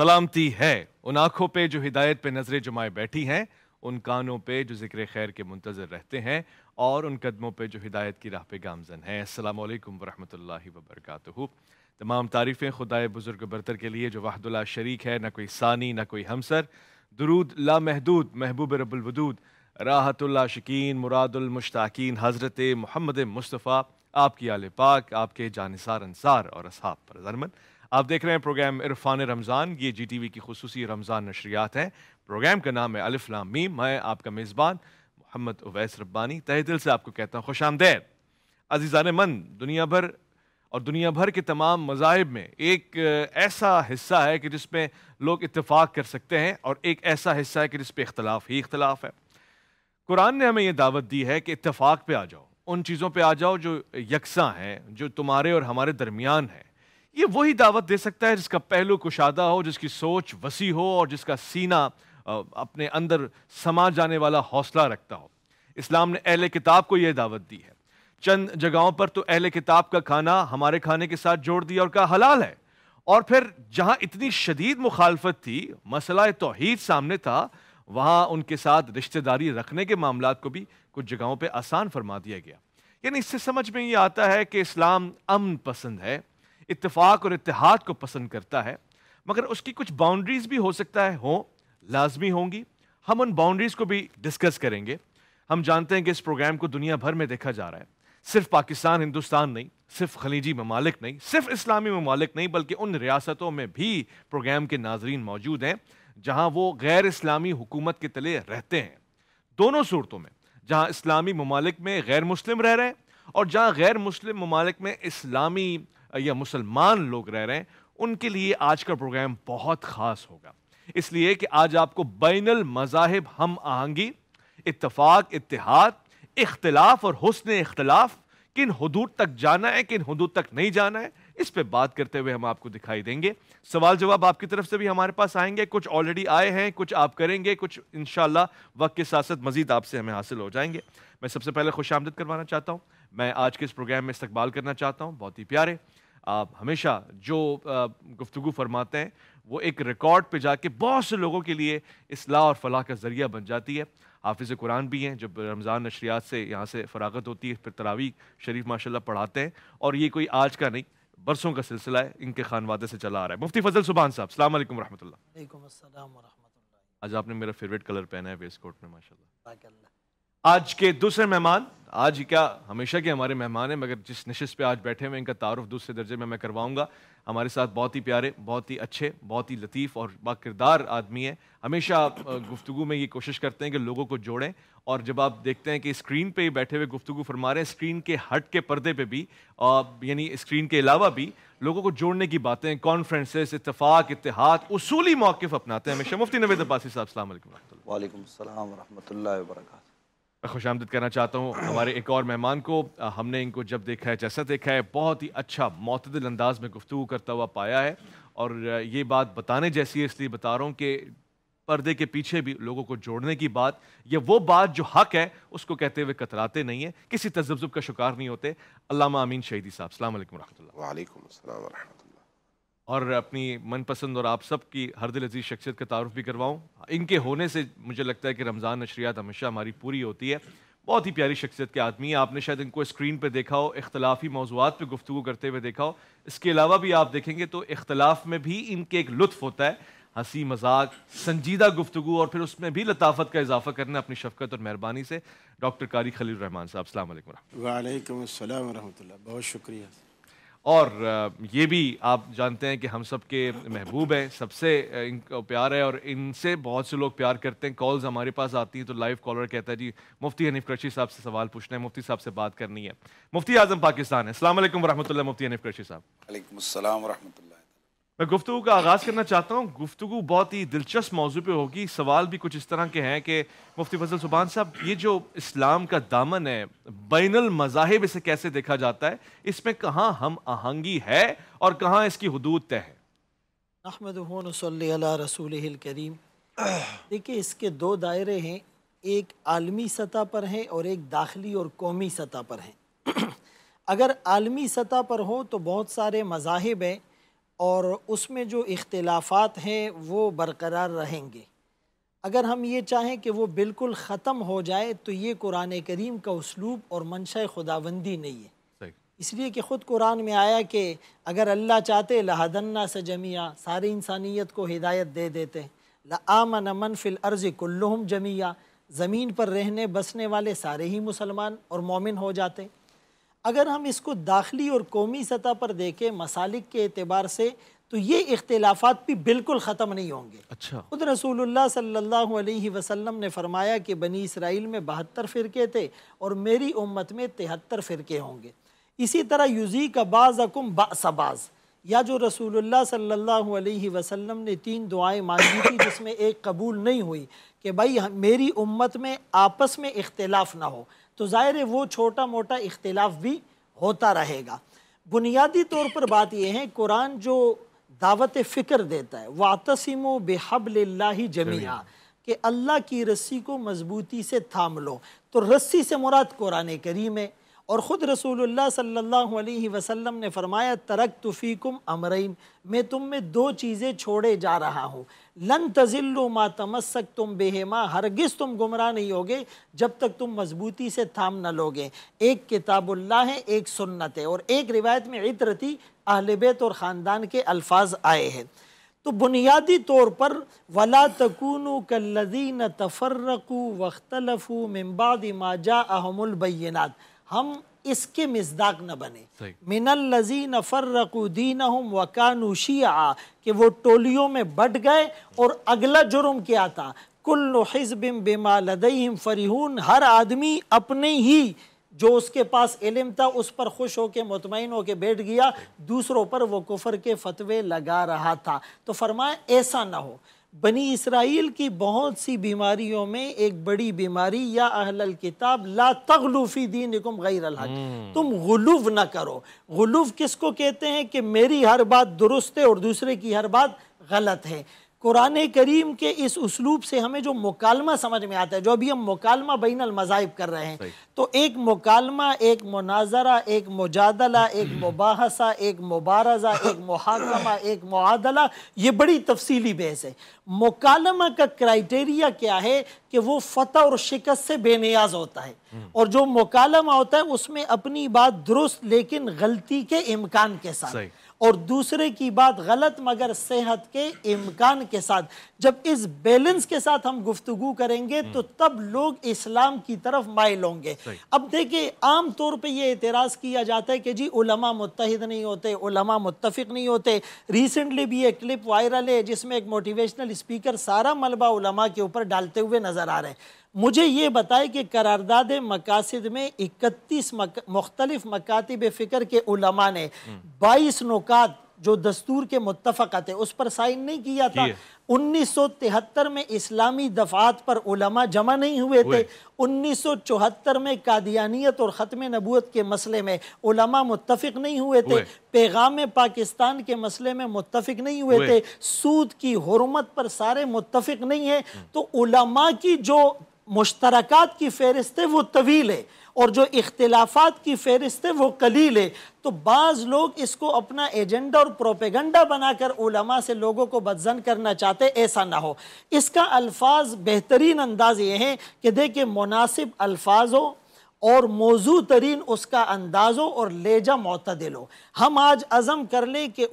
सलामती है उन आंखों पे जो हिदायत पे नजरें जमाए बैठी हैं उन कानों पे जो जिक्र खैर के मुंतजर रहते हैं और उन कदमों पे जो हिदायत की राह पे गामजन है अल्लाम वरहमल वबरक तमाम तारीफ़ें खुदाए बुज़ुर्ग बरतर के लिए जो वाहदुल्ला शरीक है ना कोई सानी ना कोई हमसर दरूद महदूद महबूब रबुलवदूद राहतुल्ला शकीन मुश्ताकीन हज़रत मोहम्मद मुस्तफ़ा आपकी आल पाक आपके जानसार अनसार और असहाब पर जरमन आप देख रहे हैं प्रोग्राम इरफान रमज़ान ये जी टी वी की खसूस रमज़ान नशरियात है प्रोग्राम का नाम है अलिफ्लाम मीम मैं आपका मेज़बान मोहम्मद उवैस रब्बानी तहे दिल से आपको कहता हूँ खुश आमदैद अजीज़ान मन दुनिया भर और दुनिया भर के तमाम मजाहब में एक ऐसा हिस्सा है कि जिसमें लोग इतफ़ाक़ कर सकते हैं और एक ऐसा हिस्सा है कि जिसपे इख्तलाफ ही इख्तलाफ है कुरान ने हमें यह दावत दी है कि इतफ़ाक़ पे आ जाओ उन चीज़ों पे आ जाओ जो यकसा हैं जो तुम्हारे और हमारे दरमियान है ये वही दावत दे सकता है जिसका पहलू कुशादा हो जिसकी सोच वसी हो और जिसका सीना अपने अंदर समा जाने वाला हौसला रखता हो इस्लाम ने अहल किताब को यह दावत दी है चंद जगहों पर तो अहल किताब का खाना हमारे खाने के साथ जोड़ दिया और कहा हलाल है और फिर जहाँ इतनी शदीद मुखालफत थी मसला तोहहीद सामने था वहाँ उनके साथ रिश्तेदारी रखने के मामला को भी कुछ जगहों पर आसान फरमा दिया गया यानी इससे समझ में ये आता है कि इस्लाम अमन पसंद है इतफाक़ और इतिहाद को पसंद करता है मगर उसकी कुछ बाउंड्रीज़ भी हो सकता है हों लाजमी होंगी हम उन बाउंड्रीज़ को भी डिस्कस करेंगे हम जानते हैं कि इस प्रोग्राम को दुनिया भर में देखा जा रहा है सिर्फ पाकिस्तान हिंदुस्तान नहीं सिर्फ खलीजी ममालिक नहीं सिर्फ इस्लामी ममालिक नहीं बल्कि उन रियासतों में भी प्रोग्राम के नाजरीन मौजूद हैं जहाँ वो गैर इस्लामी हुकूमत के तले रहते हैं दोनों सूरतों में जहाँ इस्लामी ममालिक में गैर मुस्लिम रह रहे हैं और जहाँ गैर मुस्लिम ममालिक में इस्लामी या मुसलमान लोग रह रहे हैं उनके लिए आज का प्रोग्राम बहुत ख़ास होगा इसलिए कि आज आपको बैनल मजाहब हम आहंगी इतफाक़ इतिहाद इख्तलाफ और हुसन इख्तलाफ किन हदूद तक जाना है किन हदूद तक नहीं जाना है इस पे बात करते हुए हम आपको दिखाई देंगे सवाल जवाब आपकी तरफ से भी हमारे पास आएंगे कुछ ऑलरेडी आए हैं कुछ आप करेंगे कुछ इन वक्त के साथ साथ मजीद आपसे हमें हासिल हो जाएंगे मैं सबसे पहले खुश आमदद करवाना चाहता हूँ मैं आज के इस प्रोग्राम में इस्तकबाल करना चाहता हूँ बहुत ही प्यारे आप हमेशा जो गुफ्तु फरमाते हैं वो एक रिकॉर्ड पे जाके बहुत से लोगों के लिए असलाह और फलाह का ज़रिया बन जाती है हाफिज़ कुरान भी हैं जब रमज़ान नशरियात से यहाँ से फरागत होती है फिर तरावी शरीफ माशाल्लाह पढ़ाते हैं और ये कोई आज का नहीं बरसों का सिलसिला है इनके खानवादे से चला आ रहा है मुफ्ती फजल सुबहान साहब सलाम वरहमल आज आपने मेरा फेवरेट कलर पहना है वेस्ट कोट में माशा आज के दूसरे मेहमान आज ही क्या हमेशा के हमारे मेहमान हैं मगर जिस नशिश पे आज बैठे हुए इनका तारफ़ दूसरे दर्जे में मैं करवाऊंगा हमारे साथ बहुत ही प्यारे बहुत ही अच्छे बहुत ही लतीफ़ और बाकिरदार आदमी है हमेशा गुफ्तु में ये कोशिश करते हैं कि लोगों को जोड़ें और जब आप देखते हैं कि स्क्रीन पे बैठे हुए गुफ्तु फरमा रहे हैं स्क्रीन के हट के पर्दे पे भी यानी स्क्रीन के अलावा भी लोगों को जोड़ने की बातें कॉन्फ्रेंसेस इतफाक इतिहाद उसूली मौक़ अपनाते हैं हमेशा मुफ्ती नवेद अब्बासी साहब अल्लाम वरम्ह अस्सलाम खुश आमदद करना चाहता हूँ हमारे एक और मेहमान को हमने इनको जब देखा है जैसा देखा है बहुत ही अच्छा मतदल अंदाज में गुफ्तु करता हुआ पाया है और ये बात बताने जैसी है इसलिए बता रहा हूँ कि पर्दे के पीछे भी लोगों को जोड़ने की बात या वो बात जो हक है उसको कहते हुए कतराते नहीं है किसी तजब्जुब का शिकार नहीं होते अमीन शहीदी साहब अल्लाम वरहमल वालेकुम और अपनी मनपसंद और आप सब की हर दिल अजीज शख्सियत का तारुफ भी करवाऊँ इनके होने से मुझे लगता है कि रमज़ान नशरियात हमेशा हमारी पूरी होती है बहुत ही प्यारी शख्सियत के आदमी आपने शायद इनको स्क्रीन पर देखा हो इख्तलाफी मौजूद पर गुफ्तु करते हुए देखा हो इसके अलावा भी आप देखेंगे तो इख्तलाफ में भी इनके एक लुत्फ होता है हंसी मजाक संजीदा गुफ्तु और फिर उसमें भी लताफत का इजाफा करना अपनी शफकत और मेहरबानी से डॉक्टर कारी खलील रहमान साहब अल्लाम वालेकुम अस्सलाम बहुत शुक्रिया और ये भी आप जानते हैं कि हम सब के महबूब हैं सबसे इनको प्यार है और इनसे बहुत से लोग प्यार करते हैं कॉल्स हमारे पास आती हैं तो लाइव कॉलर कहता है जी मुफ्ती हनीफ कृषि साहब से सवाल पूछना है मुफ्ती साहब से बात करनी है मुफ्ती आजम पाकिस्तान है अल्लाम वरहमल मुफ्ती हनीफ कृषि साहब वरहमल मैं गुफ्तु का आगाज़ करना चाहता हूँ गुफ्तु बहुत ही दिलचस्प मौजू पर होगी सवाल भी कुछ इस तरह के हैं कि मुफ्ती फजल सुबान साहब ये जो इस्लाम का दामन है बैन मज़ाहिब इसे कैसे देखा जाता है इसमें कहाँ हम आहंगी है और कहाँ इसकी हदूद तय है अहमद रसूल करीम देखिए इसके दो दायरे हैं एक आलमी सतह पर हैं और एक दाखिली और कौमी सतह पर हैं अगर आलमी सतह पर हो तो बहुत सारे मजाहब हैं और उसमें जो इख्तलाफात हैं वो बरकरार रहेंगे अगर हम ये चाहें कि वो बिल्कुल ख़त्म हो जाए तो ये कुरान करीम का उसलूब और मनशा खुदाबंदी नहीं है इसलिए कि ख़ुद कुरान में आया कि अगर अल्लाह चाहते लहादन्ना से जमिया सारी इंसानियत को हिदायत दे देते आम नमन फ़िल अर्ज़ कुल्लुम जमिया ज़मीन पर रहने बसने वाले सारे ही मुसलमान और मोमिन हो जाते अगर हम इसको दाखिली और कौमी सतह पर देखें मसालिक के अतबार से तो ये इख्तलाफा भी बिल्कुल ख़त्म नहीं होंगे अच्छा खुद रसूल सल्ला वसलम ने फरमाया कि बनी इसराइल में बहत्तर फ़िरके थे और मेरी उम्मत में तिहत्तर फ़िरके होंगे इसी तरह युजी का अकुम बबाज या जो रसूल सल्ला वसलम ने तीन दुआएँ मांगी थी जिसमें एक कबूल नहीं हुई कि भाई मेरी उम्मत में आपस में इख्तलाफ ना हो तो ज़ाहिर है वो छोटा मोटा इख्तलाफ भी होता रहेगा बुनियादी तौर पर बात यह है कुरान जो दावत फ़िक्र देता है वातसम बेहबल्ला जमिया कि अल्लाह की रस्सी को मजबूती से थाम लो तो रस्सी से मुराद कुरान करीम है और ख़ुद रसूलुल्लाह सल्लल्लाहु अलैहि वसल्लम ने फरमाया तरक तुफ़ीकुम अमरीन मैं तुम में दो चीज़ें छोड़े जा रहा हूँ लन तजिल्लु मा तमस्सक तुम बेहमा हरगिज़ तुम गुमराह नहीं होगे जब तक तुम मजबूती से थाम न लोगे एक किताबुल्ला है एक सुन्नत है और एक रिवायत में इतरती अहल और ख़ानदान के अल्फाज आए हैं तो बुनियादी तौर पर वला तकून कल्लदीन तफर्रकू वख्तलफ़ू मम्बाद माजा अहमुलबैनात हम इसके मिजदाक न बने मिनल लजी नफर रकुदीन हम वकानुशिया कि वो टोलियों में बट गए और अगला जुर्म क्या था कुल हिजबिम बेमा लदईम फरीहून हर आदमी अपने ही जो उसके पास इलम था उस पर खुश होकर मुतमिन होकर बैठ गया दूसरों पर वो कुफर के फतवे लगा रहा था तो फरमाए ऐसा ना हो बनी इसराइल की बहुत सी बीमारियों में एक बड़ी बीमारी या अहल किताब ला तगलूफ़ी दीन गुम गैर हम्म। तुम गुलूफ ना करो गुलूफ किसको कहते हैं कि मेरी हर बात दुरुस्त है और दूसरे की हर बात गलत है कुरान करीम के इस उसलूब से हमें जो मुकालमा समझ में आता है जो अभी हम मुकालमा बैन मज़ाहिब कर रहे हैं तो एक मुकालमा एक मुनाजरा एक मुजादला एक मुबाहसा एक मुबारजा एक मुहाकमा एक मुआदला ये बड़ी तफसीली बहस है मुकालमा का क्राइटेरिया क्या है कि वो फतह और शिकस्त से बेनियाज होता है हम्म। और जो मुकालमा होता है उसमें अपनी बात दुरुस्त लेकिन गलती के इम्कान के साथ और दूसरे की बात गलत मगर सेहत के इम्कान के साथ जब इस बैलेंस के साथ हम गुफ्तु करेंगे हम्म। तो तब लोग इस्लाम की तरफ माइल होंगे अब देखिए आम तौर पे ये एतराज़ किया जाता है कि जी उलमा मुतहद नहीं होते उलमा मुतफिक नहीं होते रिसेंटली भी एक क्लिप वायरल है जिसमें एक मोटिवेशनल स्पीकर सारा मलबा उलमा के ऊपर डालते हुए नज़र आ रहे हैं मुझे ये बताए कि करारदाद मकासद में इकतीस मक, मुख्तलिफ मकातब फ़िक्र के उलमा ने हम्म। बाईस नुकात जो दस्तूर के मुतफ़ा थे उस पर साइन नहीं किया था उन्नीस सौ तिहत्तर में इस्लामी दफात पर उलमा जमा नहीं हुए थे उन्नीस सौ चौहत्तर में कादियानियत और ख़त्म नबूत के मसले में उलमा मुतफ़ नहीं हुए थे पैगाम पाकिस्तान के मसले में मुतफ़ नहीं हुए थे सूद की हरमत पर सारे मुतफिक नहीं हैं हम्म। तो उलमा की जो मुश्तरक़ात की फहरिस्त है वो तवील है और जो इख्तलाफात की फहरिस्त है वो कलील है तो बाज़ लोग इसको अपना एजेंडा और प्रोपेगंडा बनाकर उलमा से लोगों को बदजन करना चाहते ऐसा ना हो इसका अल्फाज बेहतरीन अंदाज़ ये हैं कि देखिए मुनासिब अल्फाज हो और मौजू तरीन उसका अंदाज़ो और लेजा मतदिल हो हम आज अज़म कर लें कि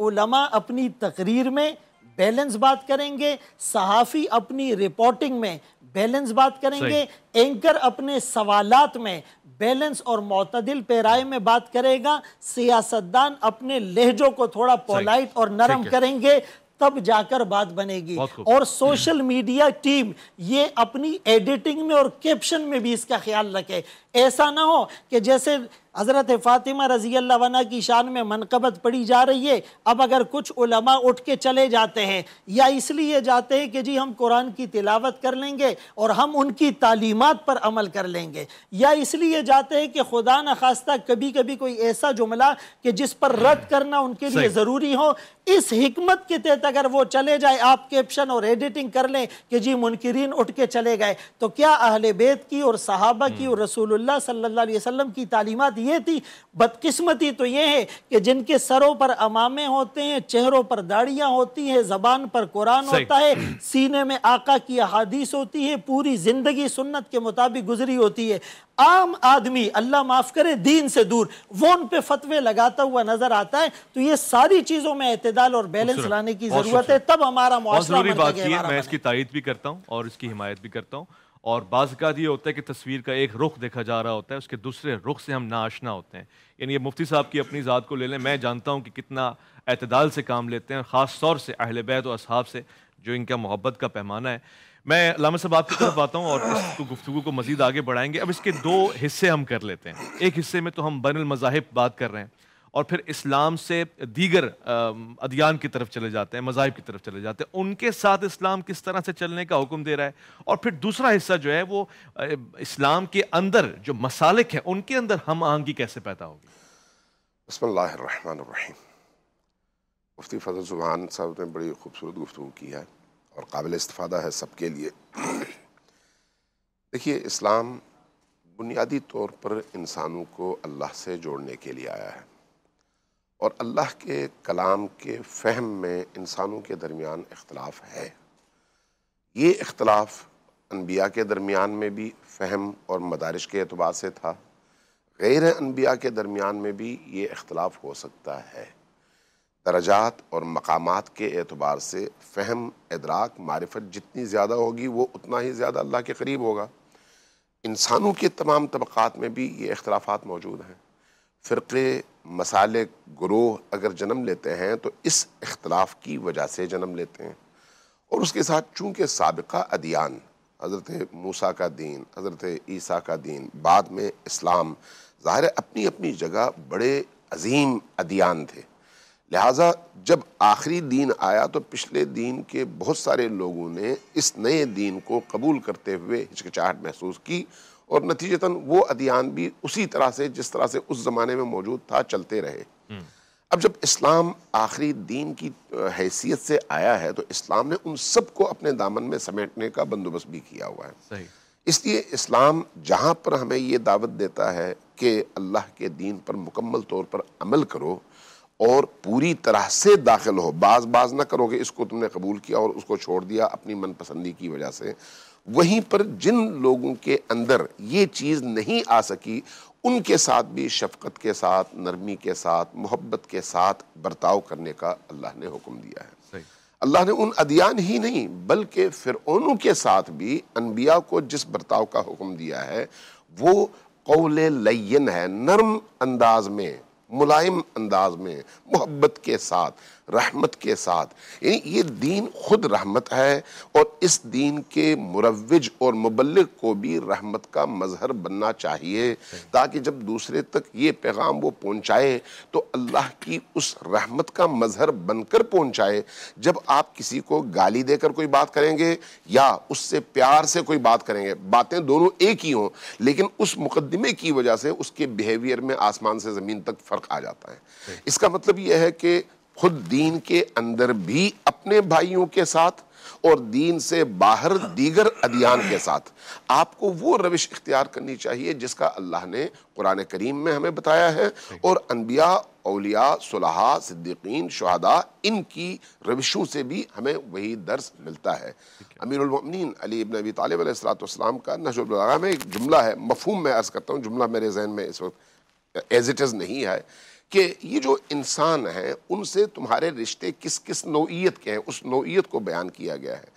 अपनी तकरीर में बैलेंस बात करेंगे सहाफ़ी अपनी रिपोर्टिंग में बैलेंस बात करेंगे एंकर अपने सवालात में बैलेंस और मतदिल पैराए में बात करेगा सियासतदान अपने लहजों को थोड़ा पोलाइट और नरम करेंगे तब जाकर बात बनेगी और सोशल मीडिया टीम ये अपनी एडिटिंग में और कैप्शन में भी इसका ख्याल रखे ऐसा ना हो कि जैसे हज़रत फ़ातिमा रज़ी अल्लाह की शान में मनकबत पड़ी जा रही है अब अगर कुछ उलमा उठ के चले जाते हैं या इसलिए जाते हैं कि जी हम कुरान की तिलावत कर लेंगे और हम उनकी तालीमत पर अमल कर लेंगे या इसलिए जाते हैं कि खुदा न खास्ता कभी कभी कोई ऐसा जुमला कि जिस पर रद्द करना उनके लिए ज़रूरी हो इस हमत के तहत अगर वो चले जाए आप कैप्शन और एडिटिंग कर लें कि जी मुनकरीन उठ के चले गए तो क्या अहल बेत की और सहाबा की और रसूल रसूलुल्लाह सल्लल्लाहु अलैहि वसल्लम की तालीमत ये थी बदकिस्मती तो ये है कि जिनके सरों पर अमामे होते हैं चेहरों पर दाढ़ियाँ होती हैं ज़बान पर कुरान होता है सीने में आका की अहादीस होती है पूरी ज़िंदगी सुन्नत के मुताबिक गुजरी होती है आम आदमी अल्लाह माफ़ करे दीन से दूर वो उन पे फतवे लगाता हुआ नजर आता है तो ये सारी चीज़ों में अतदाल और बैलेंस लाने की ज़रूरत है तब हमारा बात मैं इसकी तारीफ भी करता हूँ और इसकी हिमायत भी करता हूँ और बाज़ा ये होता है कि तस्वीर का एक रुख देखा जा रहा होता है उसके दूसरे रुख से हम नाशना होते हैं यानी ये मुफ्ती साहब की अपनी ज़ात को ले लें मैं जानता हूँ कि कितना अतदाल से काम लेते हैं ख़ास तौर से अहल बैत और अब से जो इनका मोहब्बत का पैमाना है मैं लामा साहब आपकी तरफ आता हूँ और इसको गुफ्तु को मज़ीद आगे बढ़ाएंगे अब इसके दो हिस्से हम कर लेते हैं एक हिस्से में तो हम बन मज़ाहब बात कर रहे हैं और फिर इस्लाम से दीगर अदियान की तरफ चले जाते हैं मजाहब की तरफ चले जाते हैं उनके साथ इस्लाम किस तरह से चलने का हुक्म दे रहा है और फिर दूसरा हिस्सा जो है वो इस्लाम के अंदर जो मसालिक है उनके अंदर हम आहंगी कैसे पैदा होगी मुफ्ती फजल सुबहान साहब ने बड़ी खूबसूरत गुफ्तु की है और काबिल इस्तफादा है सबके लिए देखिए इस्लाम बुनियादी तौर पर इंसानों को अल्लाह से जोड़ने के लिए आया है और अल्लाह के कलाम के फहम में इंसानों के दरमियान इख्तलाफ है ये इख्तलाफ अनबिया के दरमियान में भी फहम और मदारश के अतबार से था गैर अनबिया के दरमियान में भी ये इख्तलाफ हो सकता है दर्जात और मकाम के अतबार से फहम इदराक मारफत जितनी ज़्यादा होगी वो उतना ही ज़्यादा अल्लाह के करीब होगा इंसानों के तमाम तबक़ात में भी ये अख्तलाफात मौजूद हैं फ़िरक़े मसाले ग्रोह अगर जन्म लेते हैं तो इस इख्तलाफ की वजह से जन्म लेते हैं और उसके साथ चूँकि सबका अदियान हज़रत मूसा का दीन हज़रत ईसा का दीन बाद में इस्लाम ज़ाहिर अपनी अपनी जगह बड़े अजीम अदियान थे लिहाजा जब आखिरी दीन आया तो पिछले दीन के बहुत सारे लोगों ने इस नए दीन को कबूल करते हुए हिचकिचाहट महसूस की और नतीजतन वो अधियान भी उसी तरह से जिस तरह से उस ज़माने में मौजूद था चलते रहे हम्म। अब जब इस्लाम आखिरी दीन की हैसियत से आया है तो इस्लाम ने उन सब को अपने दामन में समेटने का बंदोबस्त भी किया हुआ है इसलिए इस्लाम जहाँ पर हमें ये दावत देता है कि अल्लाह के दीन पर मुकम्मल तौर पर अमल करो और पूरी तरह से दाखिल हो बाज बाज ना करोगे इसको तुमने कबूल किया और उसको छोड़ दिया अपनी मनपसंदी की वजह से वहीं पर जिन लोगों के अंदर ये चीज़ नहीं आ सकी उनके साथ भी शफकत के साथ नरमी के साथ मोहब्बत के साथ बर्ताव करने का अल्लाह ने हुक्म दिया है अल्लाह ने उन अदियान ही नहीं बल्कि फ़िरौनों के साथ भी अनबिया को जिस बर्ताव का हुक्म दिया है वो कौले लयन है नरम अंदाज में मुलायम अंदाज में मोहब्बत के साथ रहमत के साथ यानी ये दीन खुद रहमत है और इस दीन के मुरविज और मुबलिक को भी रहमत का मजहर बनना चाहिए ताकि जब दूसरे तक ये पैगाम वो पहुँचाए तो अल्लाह की उस रहमत का मजहर बनकर पहुँचाए जब आप किसी को गाली देकर कोई बात करेंगे या उससे प्यार से कोई बात करेंगे बातें दोनों एक ही हों लेकिन उस मुकदमे की वजह से उसके बिहेवियर में आसमान से ज़मीन तक फ़र्क आ जाता है इसका मतलब यह है कि खुद दीन के अंदर भी अपने भाइयों के साथ और दीन से बाहर दीगर अदियान के साथ आपको वो रविश इख्तियार करनी चाहिए जिसका अल्लाह ने कुरान करीम में हमें बताया है और अनबिया अलिया सुलहा सिद्दीकीन शहदा इनकी रविशों से भी हमें वही दर्स मिलता है अमीरमिन अली इबन अबी का नशर में एक जुमला है मफहूम मैं अर्ज़ करता हूँ जुमला मेरे जहन में इस वक्त एज इट इज़ नहीं है कि ये जो इंसान हैं उनसे तुम्हारे रिश्ते किस किस नोयत के हैं उस नोयत को बयान किया गया है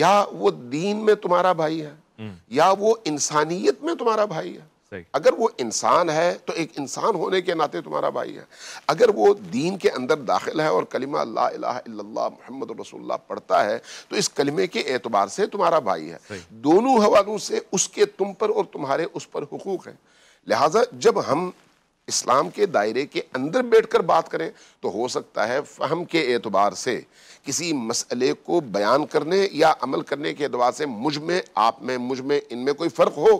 या वो दीन में तुम्हारा भाई है हम्म। या वो इंसानियत में तुम्हारा भाई है अगर वो इंसान है तो एक इंसान होने के नाते तुम्हारा भाई है अगर वो दीन के अंदर दाखिल है और कलिमा ला मोहम्मद रसोल्ला पढ़ता है तो इस कलमे के एतबार से तुम्हारा भाई है दोनों हवालों से उसके तुम पर और तुम्हारे उस पर हकूक़ हैं लिहाजा जब हम इस्लाम के दायरे के अंदर बैठकर बात करें तो हो सकता है फहम के एतबार से किसी मसले को बयान करने या अमल करने के एतबार से मुझ में आप में मुझ में इनमें कोई फ़र्क हो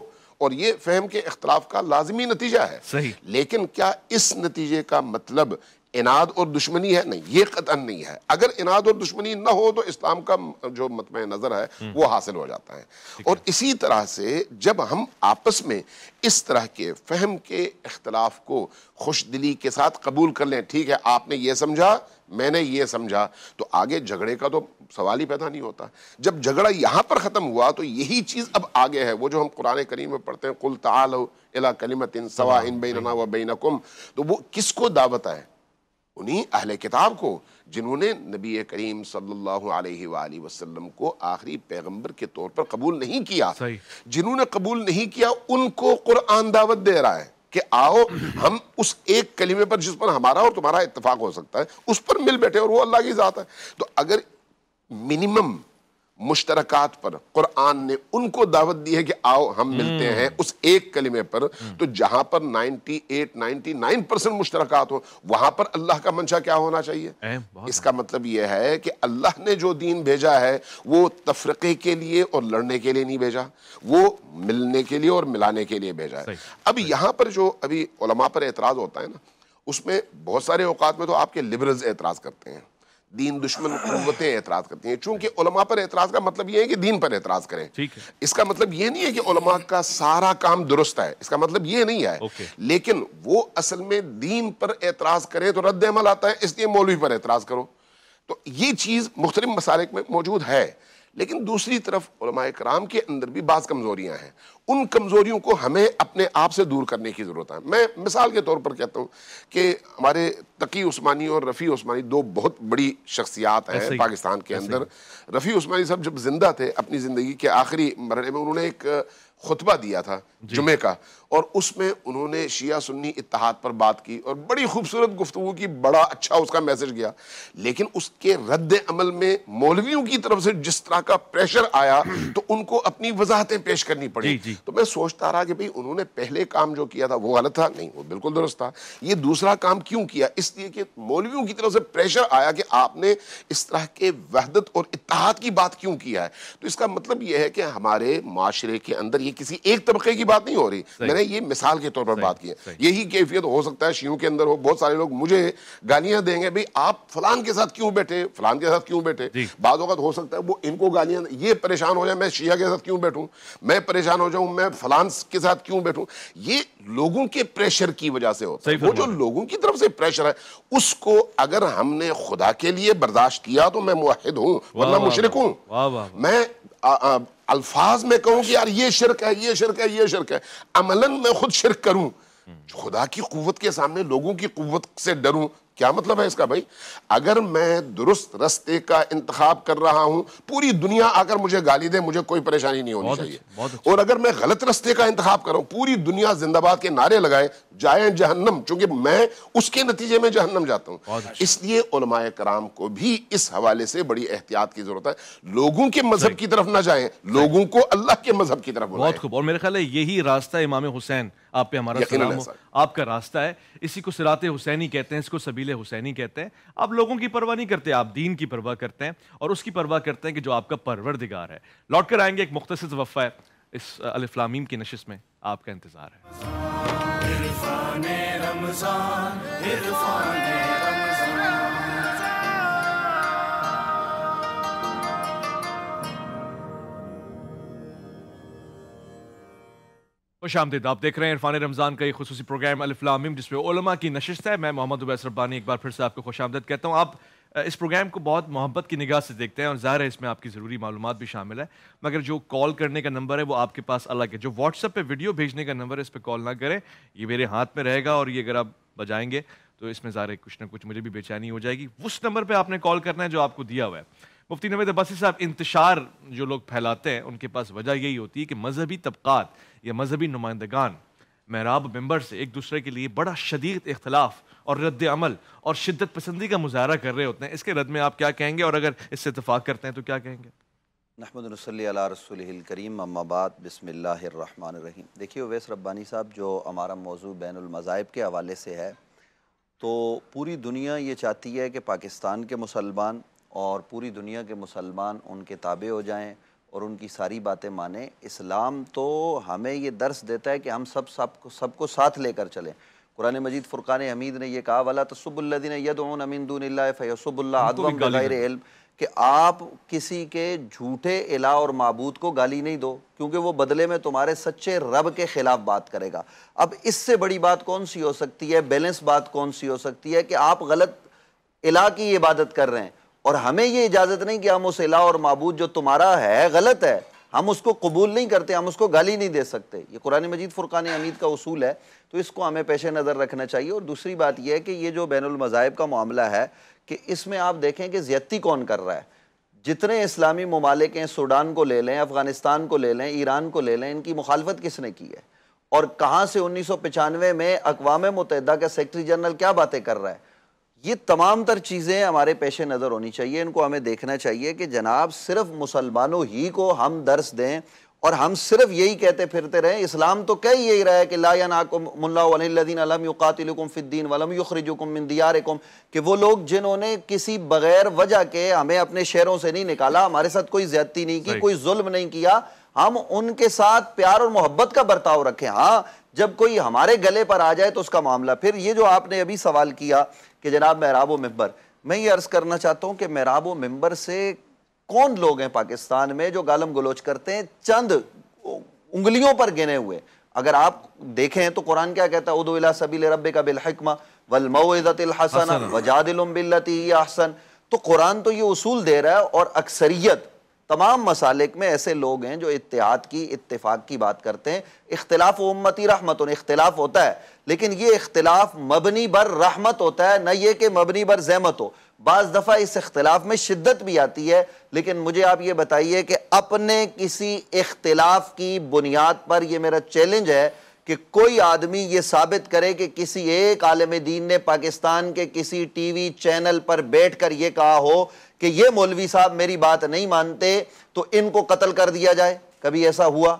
और ये फहम के अख्तलाफ का लाजमी नतीजा है सही लेकिन क्या इस नतीजे का मतलब इनाद और दुश्मनी है नहीं ये कतन नहीं है अगर इनाद और दुश्मनी ना हो तो इस्लाम का जो मतम नज़र है हम्म। वो हासिल हो जाता है और है। इसी तरह से जब हम आपस में इस तरह के फहम के अख्तलाफ को खुश दिली के साथ कबूल कर लें ठीक है आपने ये समझा मैंने ये समझा तो आगे झगड़े का तो सवाल ही पैदा नहीं होता जब झगड़ा यहाँ पर ख़त्म हुआ तो यही चीज़ अब आगे है वो जो हम कुरान करीम में पढ़ते हैं कुल ताल इला कलिमत इन सवा इन हाँ, बैनना व बैनकुम तो वो किसको दावत है उन्हीं अहल किताब को जिन्होंने नबी करीम सल्लल्लाहु अलैहि वसल्लम को आखिरी पैगंबर के तौर पर कबूल नहीं किया जिन्होंने कबूल नहीं किया उनको कुरान दावत दे रहा है कि आओ हम उस एक कलीमे पर जिस पर हमारा और तुम्हारा इतफाक हो सकता है उस पर मिल बैठे और वो अल्लाह की ज़ात है तो अगर मिनिमम मुश्तरक़ात पर कुरान ने उनको दावत दी है कि आओ हम हम्म। मिलते हैं उस एक कलिमे पर हम्म। तो जहां पर 98 99 परसेंट मुश्तरक़ात हो वहां पर अल्लाह का मंशा क्या होना चाहिए इसका मतलब यह है कि अल्लाह ने जो दीन भेजा है वो तफरक़े के लिए और लड़ने के लिए नहीं भेजा वो मिलने के लिए और मिलाने के लिए भेजा है अब यहां पर जो अभी पर एतराज़ होता है ना उसमें बहुत सारे औकात में तो आपके लिबरल्स एतराज़ करते हैं दीन दुश्मन कुतें एतराज करती हैं चूंकि उलमा पर एतराज का मतलब ये है कि दीन पर एतराज करें ठीक है इसका मतलब ये नहीं है कि उलमा का सारा काम दुरुस्त है इसका मतलब ये नहीं है लेकिन वो असल में दीन पर एतराज करें तो रद्द अमल आता है इसलिए मौलवी पर एतराज करो तो ये चीज़ मुख्तलिफ मसालिक में मौजूद है लेकिन दूसरी तरफ कराम के अंदर भी बाज़ कमजोरियां हैं उन कमज़ोरियों को हमें अपने आप से दूर करने की ज़रूरत है मैं मिसाल के तौर पर कहता हूँ कि हमारे तकी उस्मानी और रफ़ी उस्मानी दो बहुत बड़ी शख्सियात हैं पाकिस्तान के अंदर रफ़ी उस्मानी साहब जब ज़िंदा थे अपनी ज़िंदगी के आखिरी मरने में उन्होंने एक खुतबा दिया था जुमे का और उसमें उन्होंने शिया सुन्नी इतिहाद पर बात की और बड़ी खूबसूरत गुफ्तु की बड़ा अच्छा उसका मैसेज गया लेकिन उसके रद्द अमल में मौलवियों की तरफ से जिस तरह का प्रेशर आया तो उनको अपनी वजाहतें पेश करनी पड़ी जी, जी। तो मैं सोचता रहा कि भाई उन्होंने पहले काम जो किया था वो गलत था नहीं वो बिल्कुल दुरुस्त था ये दूसरा काम क्यों किया इसलिए कि मौलवियों की तरफ से प्रेशर आया कि आपने इस तरह के वहदत और इतिहाद की बात क्यों किया है तो इसका मतलब यह है कि हमारे माशरे के अंदर ये किसी एक तबके की बात नहीं हो रही मैंने मैंने ये मिसाल के तौर पर बात की है यही कैफियत हो सकता है शियों के अंदर हो बहुत सारे लोग मुझे गालियां देंगे भाई आप फलान के साथ क्यों बैठे फलान के साथ क्यों बैठे बाद हो सकता है वो इनको गालियां ये परेशान हो जाए मैं शिया के साथ क्यों बैठूं मैं परेशान हो जाऊं मैं फलान के साथ क्यों बैठूं ये लोगों के प्रेशर की वजह से होता है वो जो लोगों की तरफ से प्रेशर है उसको अगर हमने खुदा के लिए बर्दाश्त किया तो मैं मुहिद हूं वरना मुशरक हूं मैं अल्फाज में कहूं कि यार ये शिरक है ये शिरक है ये शिरक है अमलन मैं खुद शिरक करूं खुदा की कुत के सामने लोगों की कुत से डरूं क्या मतलब है इसका भाई अगर मैं दुरुस्त रस्ते का इंतखब कर रहा हूं पूरी दुनिया आकर मुझे गाली दे मुझे कोई परेशानी नहीं होनी चाहिए और अगर मैं गलत रस्ते का इंतखब करूं पूरी दुनिया जिंदाबाद के नारे लगाए जाए जहन्नम चूंकि मैं उसके नतीजे में जहन्नम जाता हूं इसलिए उलमाए कराम को भी इस हवाले से बड़ी एहतियात की जरूरत है लोगों के मजहब की तरफ ना जाए लोगों को अल्लाह के मजहब की तरफ बहुत खूब और मेरे ख्याल यही रास्ता इमाम हुसैन आप पे हमारा सलाम हो आपका रास्ता है इसी को सिरात हुसैनी कहते हैं इसको सबील हुसैनी कहते हैं आप लोगों की परवाह नहीं करते आप दीन की परवाह करते हैं और उसकी परवाह करते हैं कि जो आपका परवरदिगार है लौट कर आएंगे एक मुख्तस वफ़ा है इस अलफ्लामीम की नशिश में आपका इंतज़ार है खुश आमदीद आप देख रहे हैं इरफान रमज़ान का एक खसूस प्रोग्राम अलफलामिम जिसमें ओलमा की नशस्त है मैं मोहम्मद उबैस रब्बानी एक बार फिर से आपको खुश आमदद कहता हूँ आप इस प्रोग्राम को बहुत मोहब्बत की निगाह से देखते हैं और ज़ाहिर है इसमें आपकी ज़रूरी मालूम भी शामिल है मगर जो कॉल करने का नंबर है वो आपके पास अलग है जो व्हाट्सअप पर वीडियो भेजने का नंबर है इस पर कॉल ना करें ये मेरे हाथ में रहेगा और ये अगर आप बजाएंगे तो इसमें ज़ाहिर कुछ ना कुछ मुझे भी बेचैनी हो जाएगी उस नंबर पर आपने कॉल करना है जो आपको दिया हुआ है मुफ्ती नवेद अब्बासी साहब इंतशार जो लोग फैलाते हैं उनके पास वजह यही होती है कि मजहबी तबक़ात या मजहबी नुमाइंदगान महराब मेम्बर से एक दूसरे के लिए बड़ा शदीद इख्तलाफ और रद्द अमल और शिद्दत पसंदी का मुजाहरा कर रहे होते हैं इसके रद्द में आप क्या कहेंगे और अगर इससे इतफाक़ करते हैं तो क्या कहेंगे नहमद रसोल करीम अम्माबाद बसमिल्लर रहीम देखिए वैस रब्बानी साहब जो हमारा मौजू बैनमज़ाहब के हवाले से है तो पूरी दुनिया ये चाहती है कि पाकिस्तान के मुसलमान और पूरी दुनिया के मुसलमान उनके ताबे हो जाएं और उनकी सारी बातें माने इस्लाम तो हमें ये दर्स देता है कि हम सब सबको सबको साथ लेकर चलें कुरान मजीद फ़ुरक़ान हमीद ने यह कहा वाला तसब्लदीन यदन कि आप किसी के झूठे अला और मबूद को गाली नहीं दो क्योंकि वो बदले में तुम्हारे सच्चे रब के ख़िलाफ़ बात करेगा अब इससे बड़ी बात कौन सी हो सकती है बैलेंस बात कौन सी हो सकती है कि आप गलत इला की इबादत कर रहे हैं और हमें ये इजाज़त नहीं कि हम उस इला और मबूद जो तुम्हारा है गलत है हम उसको कबूल नहीं करते हम उसको गाली नहीं दे सकते ये कुरान मजीद फ़ुरक़ान हमीद का उसूल है तो इसको हमें पेश नज़र रखना चाहिए और दूसरी बात यह है कि ये जो बैन अमजाहब का मामला है कि इसमें आप देखें कि ज्यादती कौन कर रहा है जितने इस्लामी ममालिक हैं सूडान को ले लें अफ़गानिस्तान को ले लें ईरान को ले लें इनकी मुखालफत किसने की है और कहाँ से उन्नीस सौ पचानवे में अकवा मुतहदा का सेक्रटरी जनरल क्या बातें कर रहा है ये तमाम तर चीज़ें हमारे पेश नज़र होनी चाहिए इनको हमें देखना चाहिए कि जनाब सिर्फ मुसलमानों ही को हम दर्स दें और हम सिर्फ यही कहते फिरते रहें इस्लाम तो कह ही यही रहा है कि ला नाकुमदीन अलम युकातिलकुम फ़िद्दीन वलम मिन कि वो लोग जिन्होंने किसी बगैर वजह के हमें अपने शहरों से नहीं निकाला हमारे साथ कोई ज़्यादती नहीं की कोई जुल्म नहीं किया हम उनके साथ प्यार और मोहब्बत का बर्ताव रखें हाँ जब कोई हमारे गले पर आ जाए तो उसका मामला फिर ये जो आपने अभी सवाल किया कि जनाब महराब व मेम्बर मैं ये अर्ज़ करना चाहता हूँ कि महराब व से कौन लोग हैं पाकिस्तान में जो गालम गलोच करते हैं चंद उंगलियों पर गिने हुए अगर आप देखें तो कुरान क्या कहता है उदोला सबील रब का बिलहकमा वलमतलहसन वजादिलती तो कुरान तो ये उसूल दे रहा है और अक्सरियत तमाम मसालिक में ऐसे लोग हैं जो इतिहाद की इतफाक़ की बात करते हैं इख्तलाफ उम्मती रहमत इख्तलाफ होता है लेकिन ये इख्तलाफ मबनी बर रहमत होता है न ये कि मबनी बर जहमत हो बज़ दफ़ा इस इख्तलाफ में शिद्दत भी आती है लेकिन मुझे आप ये बताइए कि अपने किसी इख्तलाफ की बुनियाद पर यह मेरा चैलेंज है कि कोई आदमी ये साबित करे कि किसी एक आलम दीन ने पाकिस्तान के किसी टी वी चैनल पर बैठ कर ये कहा हो कि ये मौलवी साहब मेरी बात नहीं मानते तो इनको कत्ल कर दिया जाए कभी ऐसा हुआ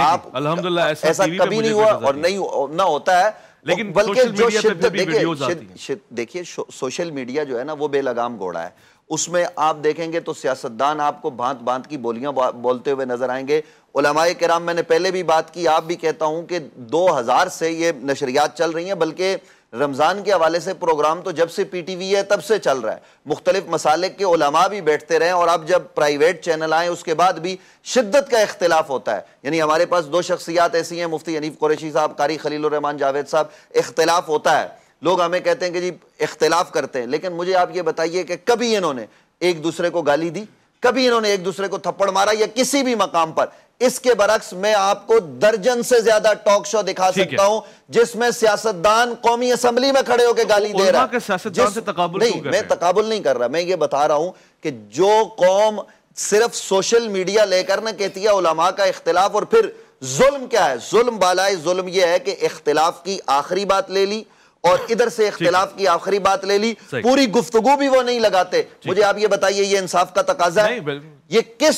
आप अल्हम्दुलिल्लाह ऐसा, ऐसा कभी नहीं हुआ और नहीं ना होता है लेकिन बल्कि जो शिद्दत देखिए देखिए सोशल मीडिया जो है ना वो बेलगाम घोड़ा है उसमें आप देखेंगे तो सियासतदान आपको भांत भांत की बोलियां बोलते हुए नजर आएंगे उलमाए कराम मैंने पहले भी बात की आप भी कहता हूं कि 2000 से ये नशरियात चल रही हैं बल्कि रमज़ान के हवाले से प्रोग्राम तो जब से पी टी वी है तब से चल रहा है मुख्तलिफ मसाले के उलमा भी बैठते रहे और अब जब प्राइवेट चैनल आए उसके बाद भी शिद्दत का इख्तलाफ होता है यानी हमारे पास दो शख्सियात ऐसी हैं मुफ्ती हनीफ कुरैशी साहब कारी खलीलरहमान जावेद साहब इख्तलाफ होता है लोग हमें कहते हैं कि जी इख्तलाफ करते हैं लेकिन मुझे आप ये बताइए कि कभी इन्होंने एक दूसरे को गाली दी कभी इन्होंने एक दूसरे को थप्पड़ मारा या किसी भी मकाम पर इसके बरक्स मैं आपको दर्जन से ज्यादा टॉक शो दिखा सकता हूं जिसमें सियासतदान कौमी असेंबली में खड़े होकर गाली दे रहा है नहीं मैं तकबुल नहीं कर रहा मैं ये बता रहा हूं कि जो कौम सिर्फ सोशल मीडिया लेकर ना कहती है उलमा का इख्तिलाफ और फिर जुल्म क्या है जुल्म बालाए जुल्म यह है कि इख्तिलाफ की आखिरी बात ले ली और इधर से इख्तलाफ की आखिरी बात ले ली पूरी गुफ्तगु भी वो नहीं लगाते मुझे आप ये बताइए ये इंसाफ का तकाजा है ये किस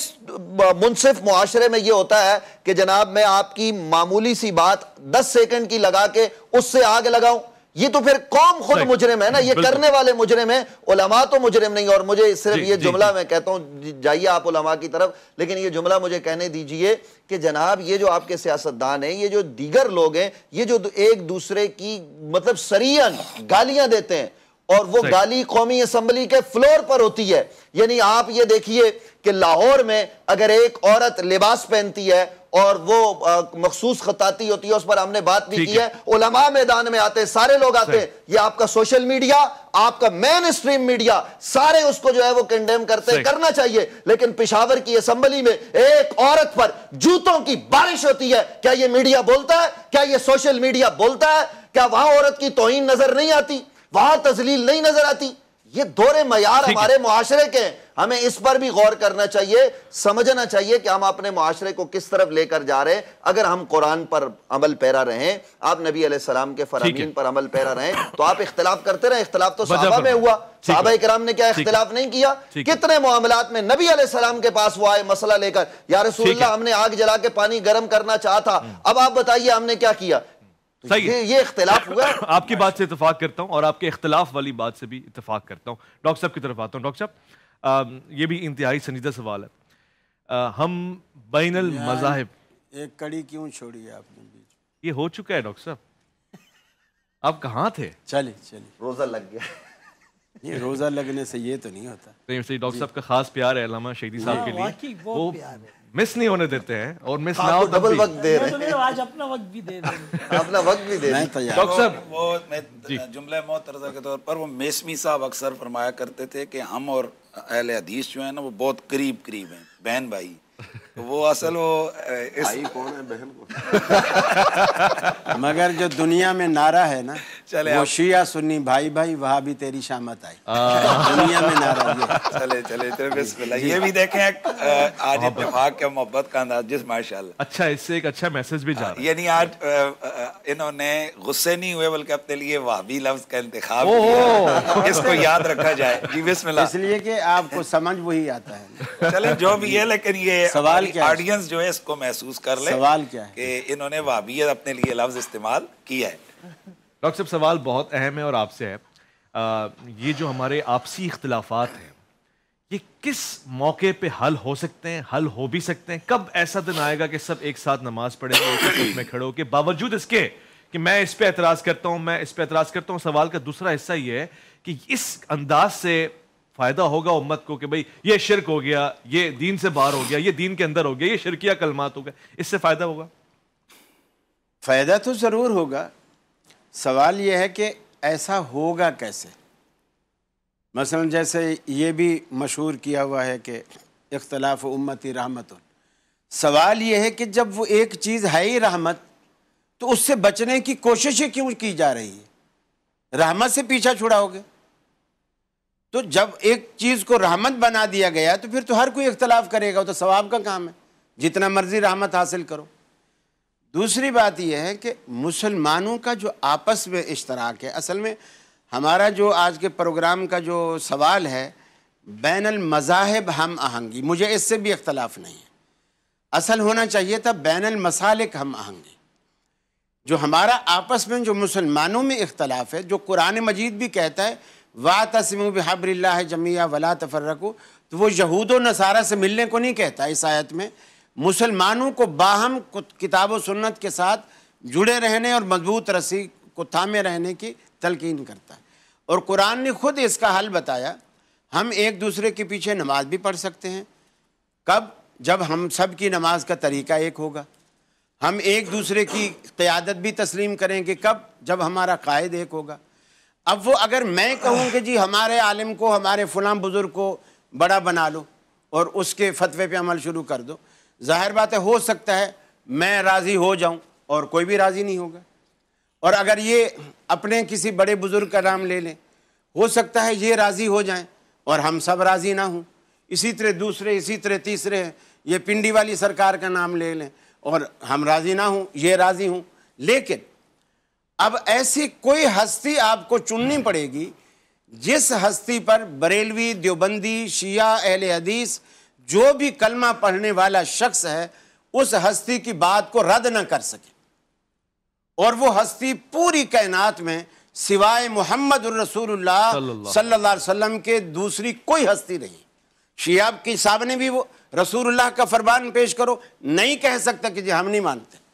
मुनसिफ मुआरे में ये होता है कि जनाब मैं आपकी मामूली सी बात दस सेकंड की लगा के उससे आग लगाऊं ये तो फिर कौम खुद मुजरिम है ना ये करने वाले मुजरिम है उलमा तो मुजरिम नहीं और मुझे सिर्फ ये जुमला मैं कहता हूं जाइए आप उलमा की तरफ लेकिन ये जुमला मुझे कहने दीजिए कि जनाब ये जो आपके सियासतदान हैं ये जो दीगर लोग हैं ये जो एक दूसरे की मतलब सरियन गालियां देते हैं और वो गाली कौमी असम्बली के फ्लोर पर होती है यानी आप ये देखिए कि लाहौर में अगर एक औरत लिबास पहनती है और वो मखसूस खताती होती है उस पर हमने बात भी की है उलमा मैदान में आते सारे लोग आते हैं ये आपका सोशल मीडिया आपका मेन स्ट्रीम मीडिया सारे उसको जो है वो कंडेम करते हैं करना चाहिए लेकिन पिशावर की असेंबली में एक औरत पर जूतों की बारिश होती है क्या ये मीडिया बोलता है क्या ये सोशल मीडिया बोलता है क्या वहां औरत की तोहिन नजर नहीं आती वहां तजलील नहीं नजर आती ये दोरे मैार हमारे मुआरे के हमें इस पर भी गौर करना चाहिए समझना चाहिए कि हम अपने मुआरे को किस तरफ लेकर जा रहे हैं अगर हम कुरान पर अमल पैरा रहें आप नबी सलाम के फरमीन पर अमल पैरा रहें तो आप इख्तलाफ करते रहे इख्तलाफ तो साहबा में हुआ साहबा कराम ने क्या इख्तलाफ नहीं किया कितने मामलात में नबी सलाम के पास हुआ है मसला लेकर यार हमने आग जला के पानी गर्म करना चाह था हम्म। अब आप बताइए हमने क्या किया तो सही ये, ये इख्तलाफ हुआ आपकी बात से इतफाक करता हूँ और आपके इख्तलाफ वाली बात से भी इतफाक करता हूँ डॉक्टर साहब की तरफ आता हूँ डॉक्टर साहब ये भी इंतहाई संजीदा सवाल है आ, हम बैन मजाहब एक कड़ी क्यों छोड़ी आपने बीच ये हो चुका है डॉक्टर साहब आप कहाँ थे चले चले रोज़ा लग गया ये रोज़ा लगने से ये तो नहीं होता तो डॉक्टर साहब का खास प्यार है शहीदी साहब के लिए वो मिस नहीं होने देते हैं और मिस ना हो डबल वक्त दे रहे तो हैं आज अपना वक्त भी दे रहे अपना वक्त भी दे रहे डॉक्टर साहब वो मैं जुमले तरजा के तौर पर वो मेसमी साहब अक्सर फरमाया करते थे कि हम और अहले हदीस जो है ना वो बहुत करीब करीब हैं बहन भाई तो वो असल वो इस... आई कौन है बहन को मगर जो दुनिया में नारा है ना चले वो शिया सुन्नी भाई भाई वहां भी तेरी शामत आई दुनिया में नाराज चले चले चले ये भी देखें आज इतफाक के मोहब्बत का अंदाज जिस माशाल्लाह अच्छा इससे एक अच्छा मैसेज भी जा रहा है यानी आज इन्होंने गुस्से नहीं हुए बल्कि अपने लिए वाबी लफ्ज का इंतखाब इसको याद रखा जाए जी बिस्मिल्लाह इसलिए कि आपको समझ वही आता है चले जो भी है लेकिन ये सवाल क्या ऑडियंस जो है इसको महसूस कर ले सवाल क्या है कि इन्होंने वाबी अपने लिए लफ्ज इस्तेमाल किया है डॉक्टर साहब सवाल बहुत अहम है और आपसे है आ, ये जो हमारे आपसी इख्तलाफात हैं ये किस मौके पे हल हो सकते हैं हल हो भी सकते हैं कब ऐसा दिन आएगा कि सब एक साथ नमाज पढ़ेंगे में खड़े होकर बावजूद इसके कि मैं इस पे एतराज़ करता हूँ मैं इस पे एतराज़ करता हूँ सवाल का दूसरा हिस्सा ये है कि इस अंदाज से फ़ायदा होगा उम्मत को कि भाई ये शिरक हो गया ये दीन से बाहर हो गया ये दीन के अंदर हो गया ये शिरकिया कलमात हो गया इससे फ़ायदा होगा फ़ायदा तो ज़रूर होगा सवाल यह है कि ऐसा होगा कैसे मसलन जैसे ये भी मशहूर किया हुआ है कि इख्तलाफ उम्मती रहमत सवाल यह है कि जब वो एक चीज़ है ही रहमत तो उससे बचने की ही क्यों की जा रही है रहमत से पीछा छुड़ाओगे तो जब एक चीज़ को रहमत बना दिया गया तो फिर तो हर कोई इख्तलाफ करेगा तो सवाब का काम है जितना मर्जी रहमत हासिल करो दूसरी बात यह है कि मुसलमानों का जो आपस में इश्तराक है असल में हमारा जो आज के प्रोग्राम का जो सवाल है बैन मज़ाहब हम आहंगी मुझे इससे भी इख्तलाफ नहीं है असल होना चाहिए था बैन मसालिक हम आहंगी जो हमारा आपस में जो मुसलमानों में इख्तलाफ है जो कुरान मजीद भी कहता है वा तसम बहाबरल्ला जमिया वला तफर्रको तो वो यहूद नसारा से मिलने को नहीं कहता इस आयत में मुसलमानों को बाहम किताब व सुन्नत के साथ जुड़े रहने और मजबूत रस्सी को थामे रहने की तलकीन करता है और कुरान ने खुद इसका हल बताया हम एक दूसरे के पीछे नमाज भी पढ़ सकते हैं कब जब हम सब की नमाज का तरीका एक होगा हम एक दूसरे की क़्यादत भी तस्लीम करेंगे कब जब हमारा कायद एक होगा अब वो अगर मैं कहूँ कि जी हमारे आलिम को हमारे फ़लाँ बुज़ुर्ग को बड़ा बना लो और उसके फतवे पे अमल शुरू कर दो जाहिर बात है हो सकता है मैं राज़ी हो जाऊं और कोई भी राज़ी नहीं होगा और अगर ये अपने किसी बड़े बुज़ुर्ग का नाम ले लें हो सकता है ये राज़ी हो जाएं और हम सब राज़ी ना हों इसी तरह दूसरे इसी तरह तीसरे ये पिंडी वाली सरकार का नाम ले लें और हम राज़ी ना हों ये राज़ी हों लेकिन अब ऐसी कोई हस्ती आपको चुननी पड़ेगी जिस हस्ती पर बरेलवी देवबंदी शिया अहल हदीस जो भी कलमा पढ़ने वाला शख्स है उस हस्ती की बात को रद्द न कर सके और वो हस्ती पूरी कायनात में सिवाय मोहम्मद रसूलुल्लाह सल्लल्लाहु अलैहि वसल्लम के दूसरी कोई हस्ती नहीं शियाब की साहब ने भी वो रसूलुल्लाह का फरमान पेश करो नहीं कह सकता कि जी हम नहीं मानते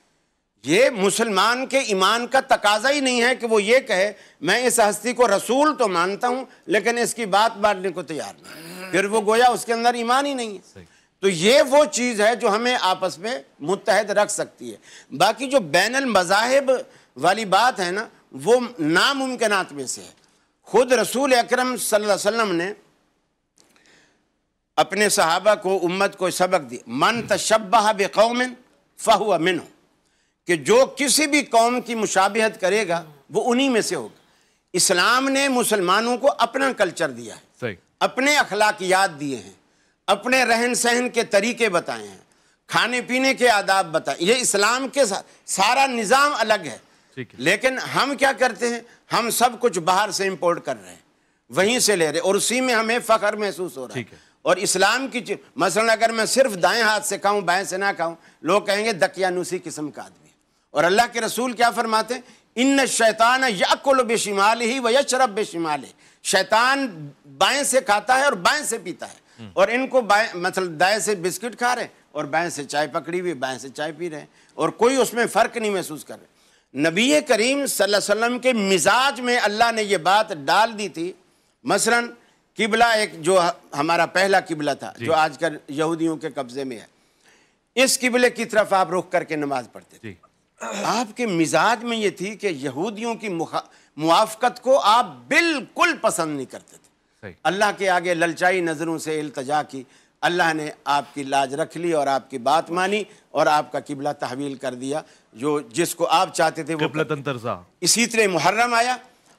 ये मुसलमान के ईमान का तकाजा ही नहीं है कि वो ये कहे मैं इस हस्ती को रसूल तो मानता हूँ लेकिन इसकी बात मानने को तैयार नहीं फिर वो गोया उसके अंदर ईमान ही नहीं है तो ये वो चीज़ है जो हमें आपस में मुतहद रख सकती है बाकी जो बैन मजाहब वाली बात है ना वो नामुमकिनात में से है खुद रसूल अक्रम सल्लम ने अपने सहाबा को उम्मत को सबक दी मन तशबा बेकौमिन फ़हुआ मिन कि जो किसी भी कौम की मुशाबहत करेगा वो उन्हीं में से होगा इस्लाम ने मुसलमानों को अपना कल्चर दिया है अपने अखलाकियात दिए हैं अपने रहन सहन के तरीके बताए हैं खाने पीने के आदाब बताए ये इस्लाम के सा, सारा निज़ाम अलग है लेकिन हम क्या करते हैं हम सब कुछ बाहर से इम्पोर्ट कर रहे हैं वहीं से ले रहे और उसी में हमें फ़ख्र महसूस हो रहा है और इस्लाम की मसलन अगर मैं सिर्फ दाएं हाथ से खाऊं बाएं से ना खाऊं लोग कहेंगे दकियानुसी किस्म का आदमी और अल्लाह के रसूल क्या फरमाते हैं इन शैतान याकुल बेशिमाल ही व यशरब बेशमाल शैतान बाएं से खाता है और बाएं से पीता है हम्म। और इनको बाएं मतलब दाएं से बिस्किट खा रहे और बाएं से चाय पकड़ी हुई बाएं से चाय पी रहे हैं और कोई उसमें फ़र्क नहीं महसूस कर रहे नबी करीम वसल्लम के मिजाज में अल्लाह ने यह बात डाल दी थी मसलन किबला एक जो हमारा पहला किबला था जो आजकल यहूदियों के कब्जे में है इस किबले की तरफ आप रुख करके नमाज पढ़ते थे आपके मिजाज में ये थी कि यहूदियों की मुआफ़त को आप बिल्कुल पसंद नहीं करते थे अल्लाह के आगे ललचाई नज़रों से अल्तजा की अल्लाह ने आपकी लाज रख ली और आपकी बात मानी और आपका किबला तहवील कर दिया जो जिसको आप चाहते थे वो इसी तरह मुहर्रम आया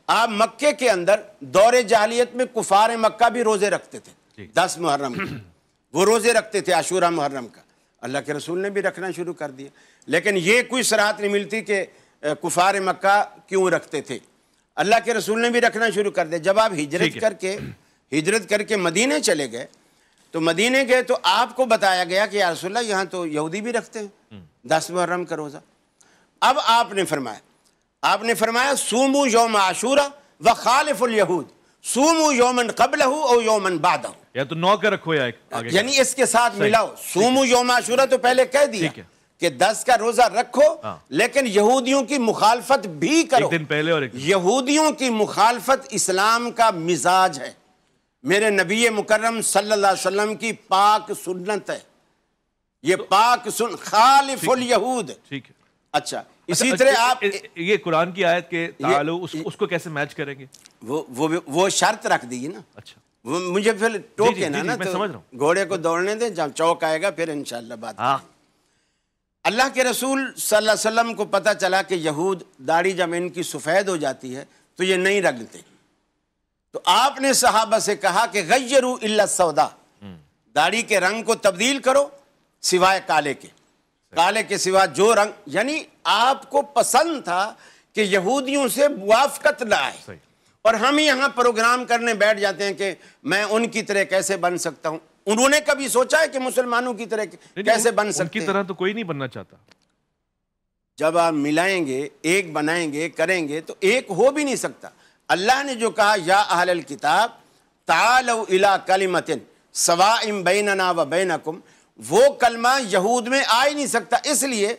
आप मक्के के अंदर दौरे जालियत में कुफार मक्का भी रोज़े रखते थे दस मुहर्रम वो रोज़े रखते थे आशूरा मुहर्रम का अल्लाह के रसूल ने भी रखना शुरू कर दिया लेकिन ये कोई सराहत नहीं मिलती कि कुफार मक्का क्यों रखते थे अल्लाह के रसूल ने भी रखना शुरू कर दिया जब आप हिजरत करके हिजरत करके मदीने चले गए तो मदीने गए तो आपको बताया गया कि यारसोल्ला यहाँ तो यहूदी भी रखते हैं हम्म। दस मुहर्रम का रोज़ा अब आपने फरमाया आपने फरमाया सूमू यौम आशूरा व खालिफुल यहूद सूमू योमन कबल और योमन बाद या तो नौ के रखो या यानी इसके साथ मिलाओ सूमू योम आशूरा तो पहले कह दिया कि दस का रोजा रखो हाँ। लेकिन यहूदियों की मुखालफत भी करो एक दिन पहले और एक यहूदियों की मुखालफत इस्लाम का मिजाज है मेरे नबी मुकर्रम सल्लल्लाहु अलैहि वसल्लम की पाक सुन्नत है ये तो, पाक सुन खालिफुल यहूद ठीक है अच्छा इसी अच्छा, तरह आप ये कुरान की आयत के तालु उस, उसको कैसे मैच करेंगे वो वो वो शर्त रख दीजिए ना अच्छा वो मुझे फिर टोक है ना ना तो घोड़े को दौड़ने दें जब चौक आएगा फिर इनशाला बात हाँ अल्लाह के रसूल सल्लल्लाहु अलैहि वसल्लम को पता चला कि यहूद दाढ़ी जब इनकी सफ़ेद हो जाती है तो ये नहीं रगते तो आपने सहाबा से कहा कि गैरू इल्ला सौदा हम्म। दाढ़ी के रंग को तब्दील करो सिवाय काले के काले के सिवा जो रंग यानी आपको पसंद था कि यहूदियों से मुआफकत लाए और हम यहां प्रोग्राम करने बैठ जाते हैं कि मैं उनकी तरह कैसे बन सकता हूं उन्होंने कभी सोचा है कि मुसलमानों की तरह कैसे बन सकते उनकी तरह तो कोई नहीं बनना चाहता जब आप मिलाएंगे एक बनाएंगे करेंगे तो एक हो भी नहीं सकता अल्लाह ने जो कहा या अहल किताब ताल इला कलिमतिन सवा इम बैनना व बैनकुम वो कलमा यहूद में आ ही नहीं सकता इसलिए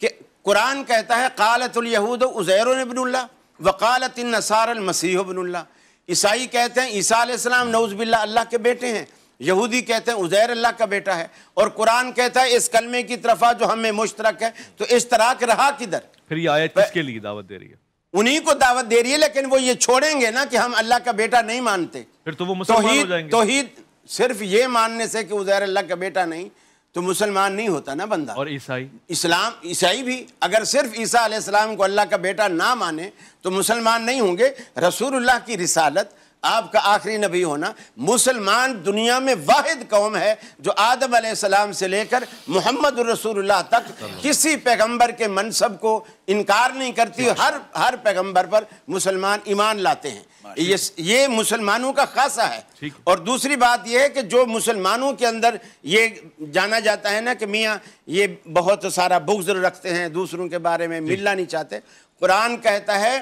कि कुरान कहता है कालतलयहूद उज़ैरबिनल्ला वकालत नसारमसीहबिनल्ला ईसाई कहते हैं ईसा आसमाम नौज़बिल्ला अल्लाह के बेटे हैं यहूदी कहते हैं उज़ैर अल्लाह का बेटा है और कुरान कहता है इस कलमे की तरफा जो हमें मुश्तरक है तो इस तरह के रहा किधर फिर ये आयत किसके लिए दावत दे रही है उन्हीं को दावत दे रही है लेकिन वो ये छोड़ेंगे ना कि हम अल्लाह का बेटा नहीं मानते फिर तो वो मुसलमान हो जाएंगे तोहीद सिर्फ ये मानने से कि उजैर अल्लाह का बेटा नहीं तो मुसलमान नहीं होता ना बंदा और ईसाई इस्लाम ईसाई भी अगर सिर्फ ईसा अलैहिस्सलाम को अल्लाह का बेटा ना माने तो मुसलमान नहीं होंगे रसूलुल्लाह की रिसालत आपका आखिरी नबी होना मुसलमान दुनिया में वाहिद कौम है जो आदम सलाम से लेकर मोहम्मद रसूलुल्लाह तक किसी पैगंबर के मनसब को इनकार नहीं करती हर हर पैगम्बर पर मुसलमान ईमान लाते हैं ये ये मुसलमानों का खासा है और दूसरी बात यह है कि जो मुसलमानों के अंदर ये जाना जाता है ना कि मियाँ ये बहुत सारा बुग्ज रखते हैं दूसरों के बारे में मिलना नहीं चाहते कुरान कहता है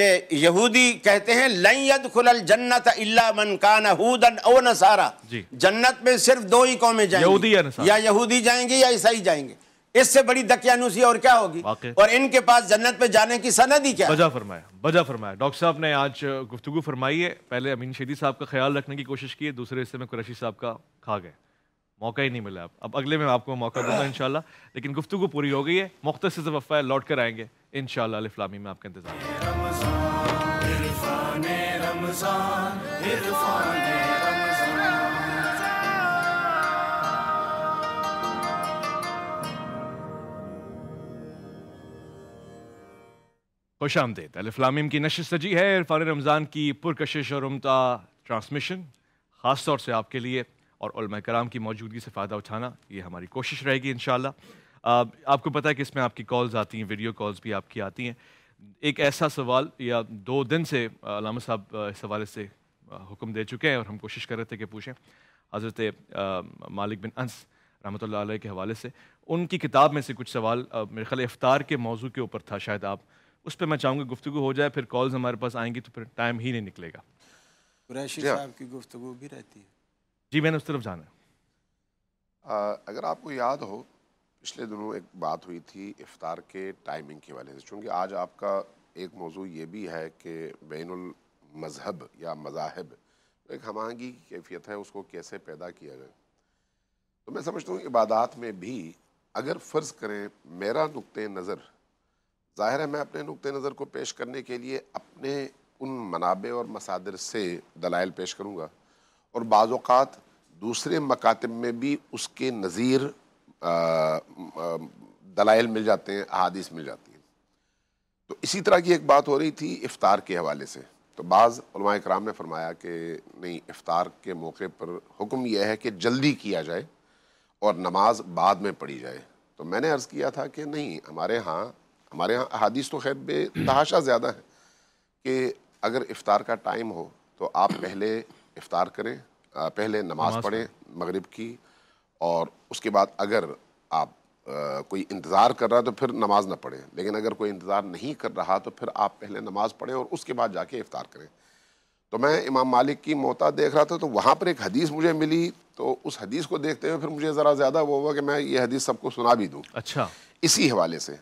कि यहूदी कहते हैं लयद खुलल जन्नत इल्ला मन कान हूदन ओ नसारा जन्नत में सिर्फ दो ही कौमें जाएंगी या यहूदी जाएंगे या ईसाई जाएंगे इससे बड़ी दकियानुसी और क्या होगी और इनके पास जन्नत पे जाने की सनद ही क्या बजा फरमाया बजा फरमाया डॉक्टर साहब ने आज गुफ्तु फरमाई है पहले अमीन शेदी साहब का ख्याल रखने की कोशिश की है दूसरे हिस्से में कुरैशी साहब का खा गए मौका ही नहीं मिला अब अब अगले में आपको मौका दूंगा इनशाला लेकिन गुफ्तु पूरी हो गई है मुख्त से वफ़ा लौट कर आएंगे इन शामी में आपका इंतजार खुश आमदेद अलफ्लामिम की नशस्त सजी है इरफान रमज़ान की पुरकशिश और उमदा ट्रांसमिशन ख़ास तौर से आपके लिए और कराम की मौजूदगी से फ़ायदा उठाना ये हमारी कोशिश रहेगी इन आपको पता है कि इसमें आपकी कॉल्स आती हैं वीडियो कॉल्स भी आपकी आती हैं एक ऐसा सवाल या दो दिन से अलामा साहब इस हवाले से हुक्म दे चुके हैं और हम कोशिश कर रहे थे कि पूछें हज़रत मालिक बिन अंस रहमत के हवाले से उनकी किताब में से कुछ सवाल मेरे ख्याल इफ्तार के मौजू के ऊपर था शायद आप उस पर मैं चाहूँगा गुफ्तु हो जाए फिर कॉल्स हमारे पास आएंगी तो फिर टाइम ही नहीं निकलेगा साहब की गुफ्तु भी रहती है जी मैंने उस तरफ जाना आ, अगर आपको याद हो पिछले दिनों एक बात हुई थी इफ़ार के टाइमिंग के हवाले से चूँकि आज आपका एक मौजू ये भी है कि बैन मजहब या मजाहब तो एक हमांगी कैफियत है उसको कैसे पैदा किया जाए तो मैं समझता हूँ इबादत में भी अगर फ़र्ज़ करें मेरा नुक़ नज़र ज़ाहिर है मैं अपने नुक़ नज़र को पेश करने के लिए अपने उन मनाबे और मसादर से दलाइल पेश करूँगा और बाज़ात दूसरे मकातब में भी उसके नज़ीर दलाइल मिल जाते हैं अहादीस मिल जाती हैं तो इसी तरह की एक बात हो रही थी इफ़ार के हवाले से तो बाज़ा कराम ने फरमाया कि नहीं इफ़ार के मौके पर हुक्म यह है कि जल्दी किया जाए और नमाज बाद में पढ़ी जाए तो मैंने अर्ज़ किया था कि नहीं हमारे यहाँ हमारे यहाँ अहादीस तो खैर बेतहाशा ज़्यादा है कि अगर इफ़ार का टाइम हो तो आप पहले इफ़ार करें पहले नमाज पढ़ें मगरिब की और उसके बाद अगर आप आ, कोई इंतज़ार कर रहा है तो फिर नमाज़ ना पढ़ें लेकिन अगर कोई इंतज़ार नहीं कर रहा तो फिर आप पहले नमाज़ पढ़ें और उसके बाद जाके इफ़ार करें तो मैं इमाम मालिक की मोता देख रहा था तो वहाँ पर एक हदीस मुझे मिली तो उस हदीस को देखते हुए फिर मुझे ज़रा ज़्यादा वो हुआ कि मैं ये हदीस सबको सुना भी दूँ अच्छा इसी हवाले से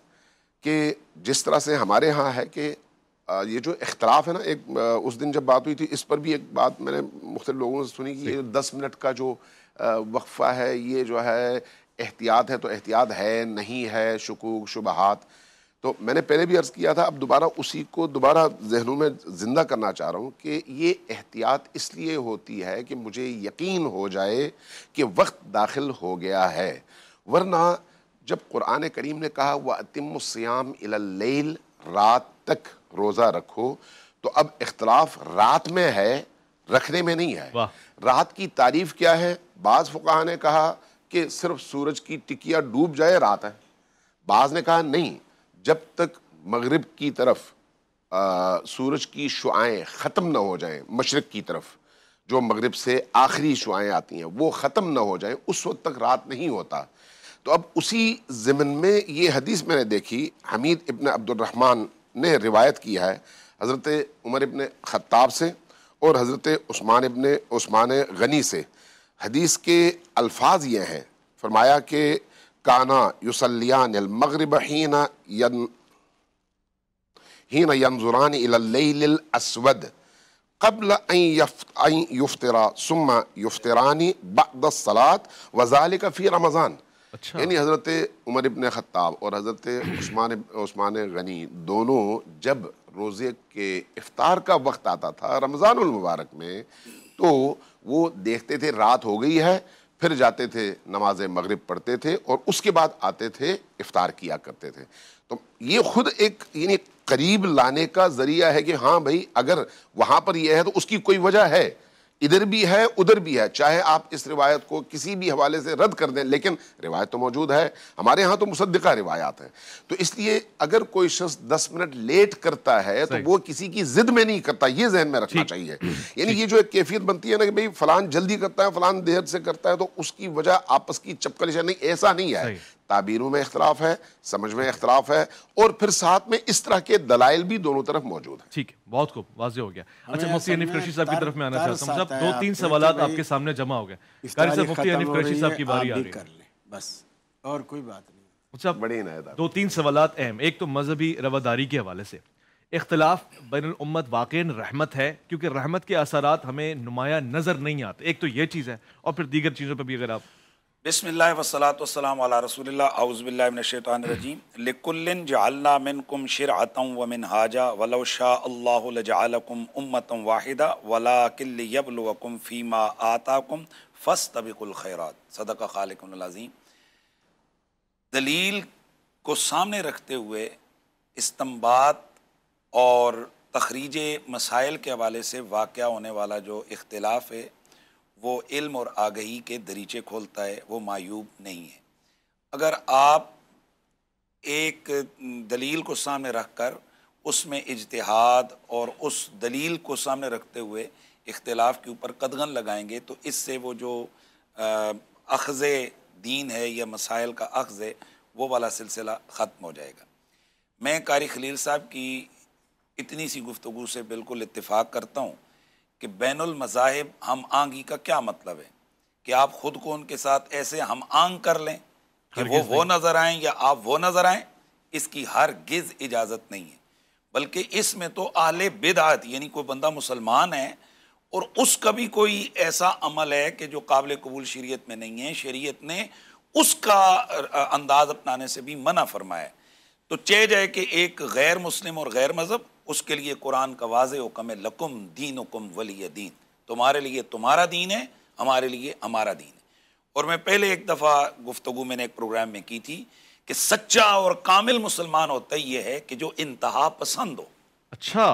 कि जिस तरह से हमारे यहाँ है कि ये जो इख्तलाफ है ना एक उस दिन जब बात हुई थी इस पर भी एक बात मैंने मुख्त लोगों से सुनी कि ये दस मिनट का जो वक्फ़ा है ये जो है एहतियात है तो एहतियात है नहीं है शकूक शुबहत तो मैंने पहले भी अर्ज़ किया था अब दोबारा उसी को दोबारा जहनों में ज़िंदा करना चाह रहा हूँ कि ये एहतियात इसलिए होती है कि मुझे यकीन हो जाए कि वक्त दाखिल हो गया है वरना जब कुरान करीम ने कहा वह अतिमस्याम इलाल रात तक रोज़ा रखो तो अब इख्तलाफ रात में है रखने में नहीं है रात की तारीफ क्या है बाज़ फ़ुका ने कहा कि सिर्फ सूरज की टिकिया डूब जाए रात है बाज़ ने कहा नहीं जब तक मगरब की तरफ आ, सूरज की शुआएँ ख़त्म ना हो जाएं मशरक़ की तरफ जो मगरब से आखिरी शुआएँ आती हैं वो ख़त्म ना हो जाएं उस वक्त तक रात नहीं होता तो अब उसी ज़मन में ये हदीस मैंने देखी हमीद इबन अब्दुलरहमान ने रिवायत किया है हज़रत उमर इबन ख़त्ताब से और हज़रत उस्मान इबन उस्मान गनी से हदीस के अल्फाज ये हैं फरमाया कि काना युसलियान मगरब हीना यन हीना यमजुरान ان يفطر ثم يفطران بعد الصلاه वजाल في رمضان अच्छा यानी हज़रत उमर इबन ख़त्ताब और हज़रत उस्मान उस्मान गनी दोनों जब रोज़े के इफ़ार का वक्त आता था रमज़ानमबारक में तो वो देखते थे रात हो गई है फिर जाते थे नमाज मगरिब पढ़ते थे और उसके बाद आते थे इफ़ार किया करते थे तो ये ख़ुद एक यानी करीब लाने का ज़रिया है कि हाँ भाई अगर वहाँ पर यह है तो उसकी कोई वजह है इधर भी है उधर भी है चाहे आप इस रिवायत को किसी भी हवाले से रद्द कर दें लेकिन रिवायत तो मौजूद है हमारे यहाँ तो मुसद्दिका रिवायात है तो इसलिए अगर कोई शख्स दस मिनट लेट करता है तो वो किसी की जिद में नहीं करता ये जहन में रखना चाहिए हम्म। यानी ये जो एक कैफियत बनती है ना कि भाई फलान जल्दी करता है फलान देर से करता है तो उसकी वजह आपस की चपकलिश नहीं ऐसा नहीं है ताबीरों में इख्तलाफ है समझ में इख्तलाफ है और फिर साथ में इस तरह के दलाइल भी दोनों तरफ मौजूद है ठीक है बहुत खूब वाजे हो गया अच्छा मुफ्ती हनीफ कृषि साहब की तरफ में आना चाहता हूँ दो तीन सवाल तो आपके सामने जमा हो गए मुफ्ती हनीफ कृषि साहब की बारी आ रही है बस और कोई बात नहीं अच्छा बड़ी नायदा दो तीन सवाल अहम एक तो मजहबी रवादारी के हवाले से इख्तलाफ बैन उम्मत वाकई रहमत है क्योंकि रहमत के असरात हमें नुमाया नज़र नहीं आते एक तो ये चीज़ है और फिर दीगर चीज़ों पर भी अगर आप बिसमिल्ल वसलातम अउज़बिल्लाशैतरजीम लिकुल्लिन जालना मिन कुम शिर आतम व मिन हाजा शाह अल्लाम उम्मतम वाहिदा वला किल्लबलकुम फ़ीमा आताकुम फ़स तबिकल तबिकुलखैरात सदक खालिकजीम दलील को सामने रखते हुए इस्तम्बात और तखरीज मसाइल के हवाले से वाक़ होने वाला जो इख्तलाफ है वो इल्म और आगही के दरीचे खोलता है वो मायूब नहीं है अगर आप एक दलील को सामने रख कर उसमें इजतहाद और उस दलील को सामने रखते हुए इख्तलाफ के ऊपर कदगन लगाएंगे तो इससे वो जो अखज़ दीन है या मसाइल का अखज़ है वो वाला सिलसिला ख़त्म हो जाएगा मैं कारी खलील साहब की इतनी सी गुफ्तु से बिल्कुल इतफ़ाक़ करता हूँ कि बैन मज़ाहब हम आंगी का क्या मतलब है कि आप ख़ुद को उनके साथ ऐसे हम आंग कर लें कि वो वो नज़र आए या आप वो नज़र आए इसकी हर गिज़ इजाज़त नहीं है बल्कि इसमें तो आले बिदात यानी कोई बंदा मुसलमान है और उसका भी कोई ऐसा अमल है कि जो काबिल कबूल शरीयत में नहीं है शरीयत ने उसका अंदाज़ अपनाने से भी मना फरमाया तो चेज जाए कि एक गैर मुस्लिम और गैर मज़हब उसके लिए कुरान का वाज हुक्म है लकुम दीन हुकुम वली दीन तुम्हारे लिए तुम्हारा दीन है हमारे लिए हमारा दीन है और मैं पहले एक दफ़ा गुफ्तु मैंने एक प्रोग्राम में की थी कि सच्चा और कामिल मुसलमान होता ही है कि जो इंतहा पसंद हो अच्छा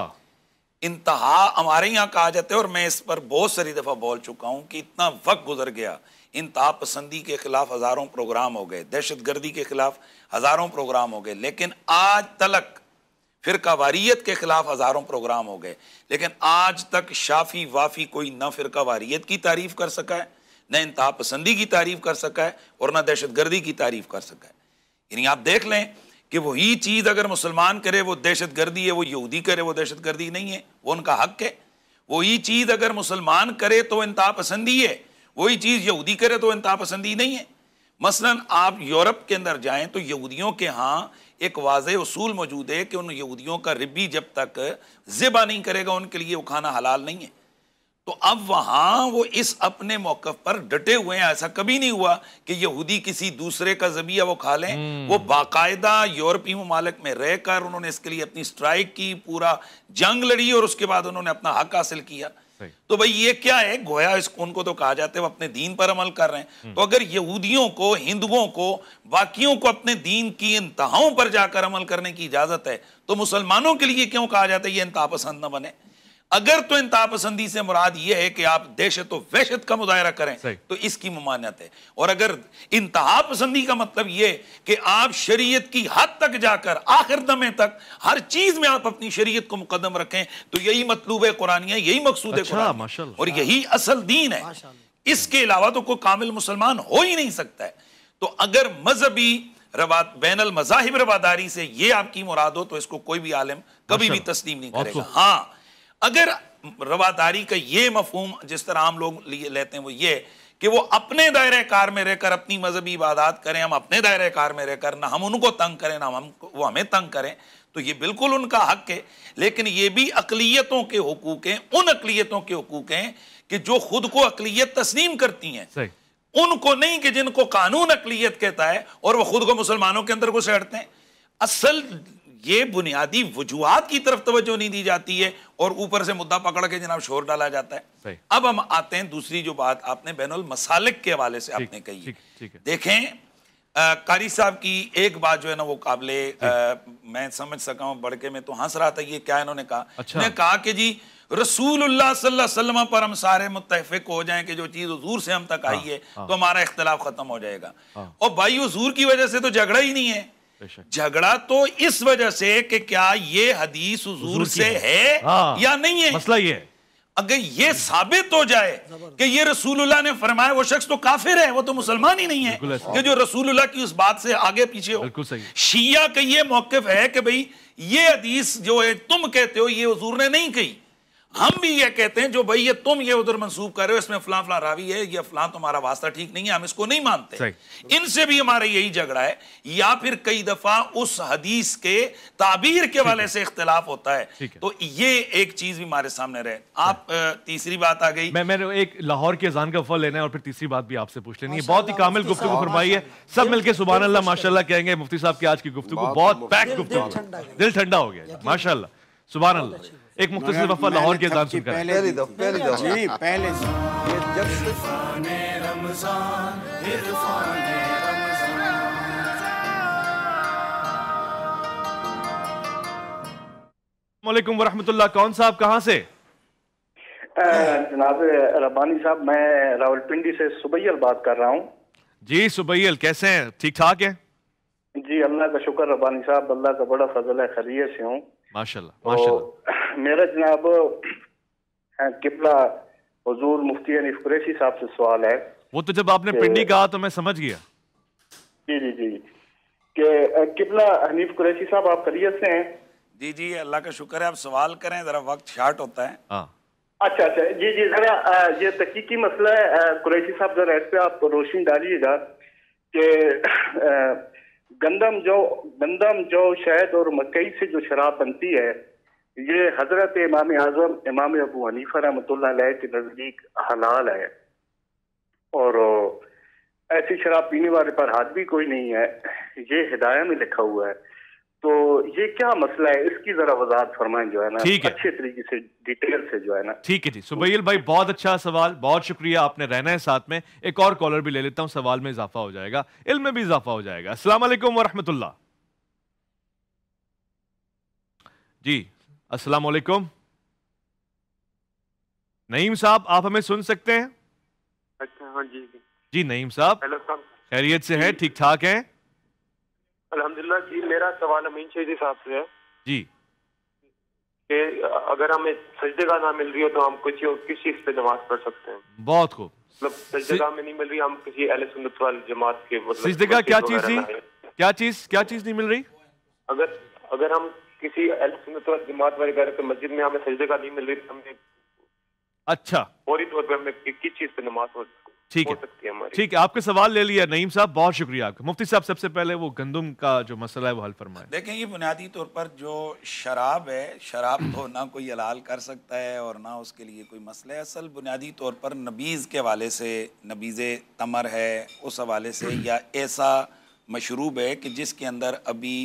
इंतहा हमारे यहाँ कहा जाता है और मैं इस पर बहुत सारी दफ़ा बोल चुका हूँ कि इतना वक्त गुजर गया इंतहा पसंदी के खिलाफ हज़ारों प्रोग्राम हो गए दहशत गर्दी के खिलाफ हज़ारों प्रोग्राम हो गए लेकिन आज तलक फिर कवारीत के खिलाफ हज़ारों प्रोग्राम हो गए लेकिन आज तक शाफी वाफी कोई ना फिर कवारीत की तारीफ़ कर सका है न इंतहा पसंदी की तारीफ़ कर सका है और न दहशत गर्दी की तारीफ़ कर सका है यानी आप देख लें कि वही चीज़ अगर मुसलमान करे वो दहशत गर्दी है वो यहूदी करे वो दहशत गर्दी नहीं है वो उनका हक है वही चीज़ अगर मुसलमान करे तो इंतहा पसंदी है वही चीज़ यहूदी करे तो इंतहा पसंदी नहीं है मसलन आप यूरोप के अंदर जाएं तो यहूदियों के यहाँ एक वाज असूल मौजूद है कि उन यहूदियों का रिबी जब तक ज़िबा नहीं करेगा उनके लिए वो खाना हलाल नहीं है तो अब वहाँ वो इस अपने मौक़ पर डटे हुए हैं ऐसा कभी नहीं हुआ कि यहूदी किसी दूसरे का जबिया वो खा लें हम्म। वो बाकायदा यूरोपीय ममालक में रहकर उन्होंने इसके लिए अपनी स्ट्राइक की पूरा जंग लड़ी और उसके बाद उन्होंने अपना हक हासिल किया तो भाई ये क्या है गोया इसको को तो कहा जाता है वो अपने दीन पर अमल कर रहे हैं हम्म। तो अगर यहूदियों को हिंदुओं को बाकियों को अपने दीन की इंतहाओं पर जाकर अमल करने की इजाजत है तो मुसलमानों के लिए क्यों कहा जाता है ये इंतहा पसंद न बने अगर तो इंतहा पसंदी से मुराद यह है कि आप दहशत तो वहशत का मुजाहरा करें तो इसकी ममानत है और अगर इंतहा पसंदी का मतलब यह कि आप शरीयत की हद तक जाकर आखिर दमे तक हर चीज में आप अपनी शरीयत को मुकदम रखें तो यही मतलूब है कुरानिया यही मकसूद अच्छा, है और यही असल दीन है इसके अलावा तो कोई कामिल मुसलमान हो ही नहीं सकता है तो अगर मजहबी रवा बैन मजाहिब रवादारी से यह आपकी मुराद हो तो इसको कोई भी आलम कभी भी तस्लीम नहीं करेगा हाँ अगर रवादारी का ये मफहम जिस तरह आम लोग लेते हैं वो ये कि वो अपने दायरे कार में रहकर अपनी मजहबी इबादत करें हम अपने दायरे कार में रहकर ना हम उनको तंग करें ना हम वो हमें तंग करें तो ये बिल्कुल उनका हक है लेकिन ये भी अकलीतों के हकूक हैं उन अकलीतों के हकूक हैं कि जो खुद को अकलीत तस्लीम करती हैं उनको नहीं कि जिनको कानून अकलीत कहता है और वह खुद को मुसलमानों के अंदर घुसेड़ते हैं असल ये बुनियादी वजूहत की तरफ तवज्जो नहीं दी जाती है और ऊपर से मुद्दा पकड़ के जनाब शोर डाला जाता है अब हम आते हैं दूसरी जो बात आपने बैनुल मसालिक के हवाले से आपने कही देखें कारी साहब की एक बात जो है ना वो काबले मैं समझ सका हूँ बड़के में तो हंस रहा था ये क्या इन्होंने कहा अच्छा। कहा कि जी रसूल पर हम सारे मुतफिक हो जाएं कि जो चीज़ हजूर से हम तक आई हाँ, है हाँ। तो हमारा इख्तलाफ ख़त्म हो जाएगा हाँ। और भाई हजूर की वजह से तो झगड़ा ही नहीं है झगड़ा तो इस वजह से कि क्या ये हदीस हुजूर से है, है हाँ, या नहीं है मसला ये अगर ये साबित हो जाए कि ये रसूलुल्लाह ने फरमाया वो शख्स तो काफिर है वो तो मुसलमान ही नहीं है कि जो रसूलुल्लाह की उस बात से आगे पीछे हो शिया का ये मौकफ है कि भाई ये हदीस जो है तुम कहते हो ये हजूर ने नहीं कही हम भी ये कहते हैं जो भाई ये तुम ये उधर मंसूब कर रहे हो इसमें फलां फलां रावी है ये फलां तुम्हारा वास्ता ठीक नहीं है हम इसको नहीं मानते इनसे भी हमारा यही झगड़ा है या फिर कई दफा उस हदीस के ताबीर के वाले से इख्तलाफ होता है तो ये एक चीज भी हमारे सामने रहे आप तीसरी बात आ गई मैं मैंने एक लाहौर के अजान का फल लेना है और फिर तीसरी बात भी आपसे पूछ लेनी है बहुत ही कामिल गुफ्तु फरमाई है सब मिलकर सुबह अल्लाह माशाला कहेंगे मुफ्ती साहब की आज की गुफ्तु बहुत पैक गुफ्तु दिल ठंडा हो गया माशाला सुबह अल्लाह एक मुख्त वफा लाहौर के साथ पहले पहले दो वालेकुम वरहमतुल्लाह कौन साहब कहाँ से जनाब रबानी साहब मैं रावलपिंडी से सुबैल बात कर रहा हूँ जी सुबैल कैसे हैं ठीक ठाक हैं जी अल्लाह का शुक्र रबानी साहब अल्लाह का बड़ा फजल है खरीय से हूँ माशाल्लाह माशाल्लाह मेरा जनाब किबला हजूर मुफ्ती अनिफ कुरैशी साहब से सवाल है वो तो जब आपने पिंडी कहा तो मैं समझ गया जी जी जी किबला हनीफ कुरैशी साहब आप से हैं जी जी अल्लाह का शुक्र है आप सवाल करें ज़रा वक्त शार्ट होता है अच्छा अच्छा जी जी ज़रा ये तकी मसला है कुरैशी साहब ज़रा इस पर आप रोशनी डालिएगा कि गंदम जो गंदम जो शहद और मकई से जो शराब बनती है ये हजरत इमाम आजम इमाम अबू हनीफा रहमतुल्ला के नज़दीक हलाल है और ऐसी शराब पीने वाले पर हाथ भी कोई नहीं है ये हिदाय में लिखा हुआ है तो ये क्या मसला है इसकी जरा वजाहत फरमाएं जो है ना ठीक है अच्छे तरीके से डिटेल से जो है ना ठीक है जी सुबैल भाई बहुत अच्छा सवाल बहुत शुक्रिया आपने रहना है साथ में एक और कॉलर भी ले लेता हूँ सवाल में इजाफा हो जाएगा इल में भी इजाफा हो जाएगा असलम वरहमतुल्ला जी अस्सलाम वालेकुम नईम साहब आप हमें सुन सकते हैं अच्छा हाँ जी जी नईम साहब हेलो साहब खैरियत से हैं ठीक ठाक हैं अलहमदिल्ला जी मेरा सवाल अमीन शहीदी साहब से है जी के अगर हमें सजदेगा ना मिल रही हो तो हम कुछ किस चीज़ पे नमाज पढ़ सकते हैं बहुत खूब मतलब सजदेगा में नहीं मिल रही हम किसी अहले सुन्नत वाल जमात के मतलब सजदेगा क्या चीज़ थी क्या चीज़ क्या चीज़ नहीं मिल रही अगर अगर हम किसी अहले सुन्नत वाल जमात वाले घर के मस्जिद में हमें सजदेगा नहीं मिल रही हमें अच्छा फौरी तौर पर हमें किस चीज़ पे नमाज पढ़ ठीक है ठीक है आपके सवाल ले लिया नईम साहब बहुत शुक्रिया आपका मुफ्ती साहब सबसे पहले वो गंदम का जो मसला है वो हल फरमाए देखें ये बुनियादी तौर पर जो शराब है शराब तो ना कोई हलाल कर सकता है और ना उसके लिए कोई मसला है असल बुनियादी तौर पर नबीज़ के हवाले से नबीज़ तमर है उस हवाले से या ऐसा मशरूब है कि जिसके अंदर अभी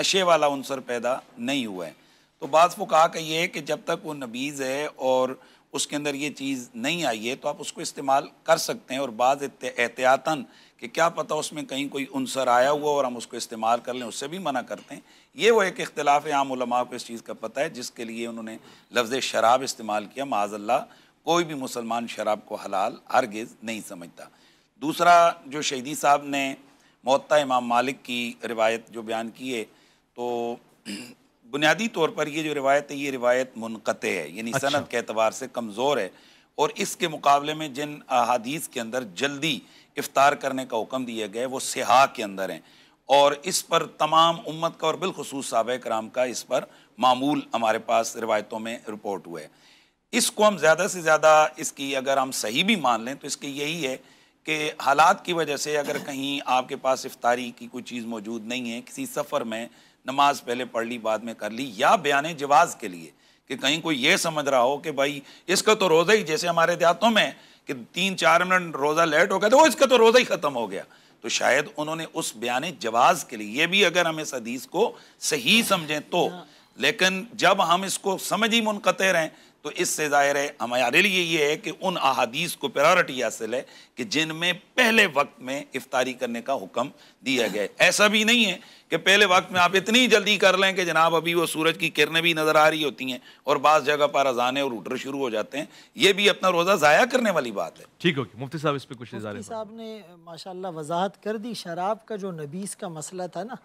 नशे वाला अंसर पैदा नहीं हुआ है तो बाज़ फुका का ये है कि जब तक वो नबीज़ है और उसके अंदर ये चीज़ नहीं आई है तो आप उसको इस्तेमाल कर सकते हैं और बाद एहतियातन कि क्या पता उसमें कहीं कोई अनसर आया हुआ और हम उसको इस्तेमाल कर लें उससे भी मना करते हैं ये वो एक इख्तलाफ है उलमा को इस चीज़ का पता है जिसके लिए उन्होंने लफ्ज़ शराब इस्तेमाल किया माजल्ला कोई भी मुसलमान शराब को हलाल हरगिज़ नहीं समझता दूसरा जो शहीदी साहब ने मौत इमाम मालिक की रिवायत जो बयान की है तो बुनियादी तौर पर ये जो रिवायत है ये रिवायत मुनकते है यानी अच्छा। सनत के अतबार से कमज़ोर है और इसके मुकाबले में जिन अहादीस के अंदर जल्दी इफ्तार करने का हुक्म दिया गया है वो सिहा के अंदर हैं और इस पर तमाम उम्मत का और बिलखसूस साहब कराम का इस पर मामूल हमारे पास रिवायतों में रिपोर्ट हुआ है इसको हम ज़्यादा से ज़्यादा इसकी अगर हम सही भी मान लें तो इसकी यही है कि हालात की वजह से अगर कहीं आपके पास इफ्तारी की कोई चीज़ मौजूद नहीं है किसी सफ़र में नमाज पहले पढ़ ली बाद में कर ली या बयान जवाज़ के लिए कि कहीं कोई ये समझ रहा हो कि भाई इसका तो रोज़ा ही जैसे हमारे देहातों में कि तीन चार मिनट रोज़ा लेट हो गया तो इसका तो रोज़ा ही ख़त्म हो गया तो शायद उन्होंने उस बयान जवाज़ के लिए ये भी अगर हम इस हदीस को सही समझें तो हाँ। लेकिन जब हम इसको समझ ही मुनकते रहें तो इससे ज़ाहिर है हमारे लिए ये है कि उन अहादीस को प्रायोरिटी हासिल है कि जिनमें पहले वक्त में इफ्तारी करने का हुक्म दिया गया है ऐसा भी नहीं है कि पहले वक्त में आप इतनी जल्दी कर लें कि जनाब अभी वो सूरज की किरणें भी नज़र आ रही होती हैं और बाज़ जगह पर अजाने और उठर शुरू हो जाते हैं ये भी अपना रोज़ा ज़ाया करने वाली बात है ठीक होगी मुफ्ती साहब इस पर कुछ साहब ने माशा वजाहत कर दी शराब का जो नबीस का मसला था ना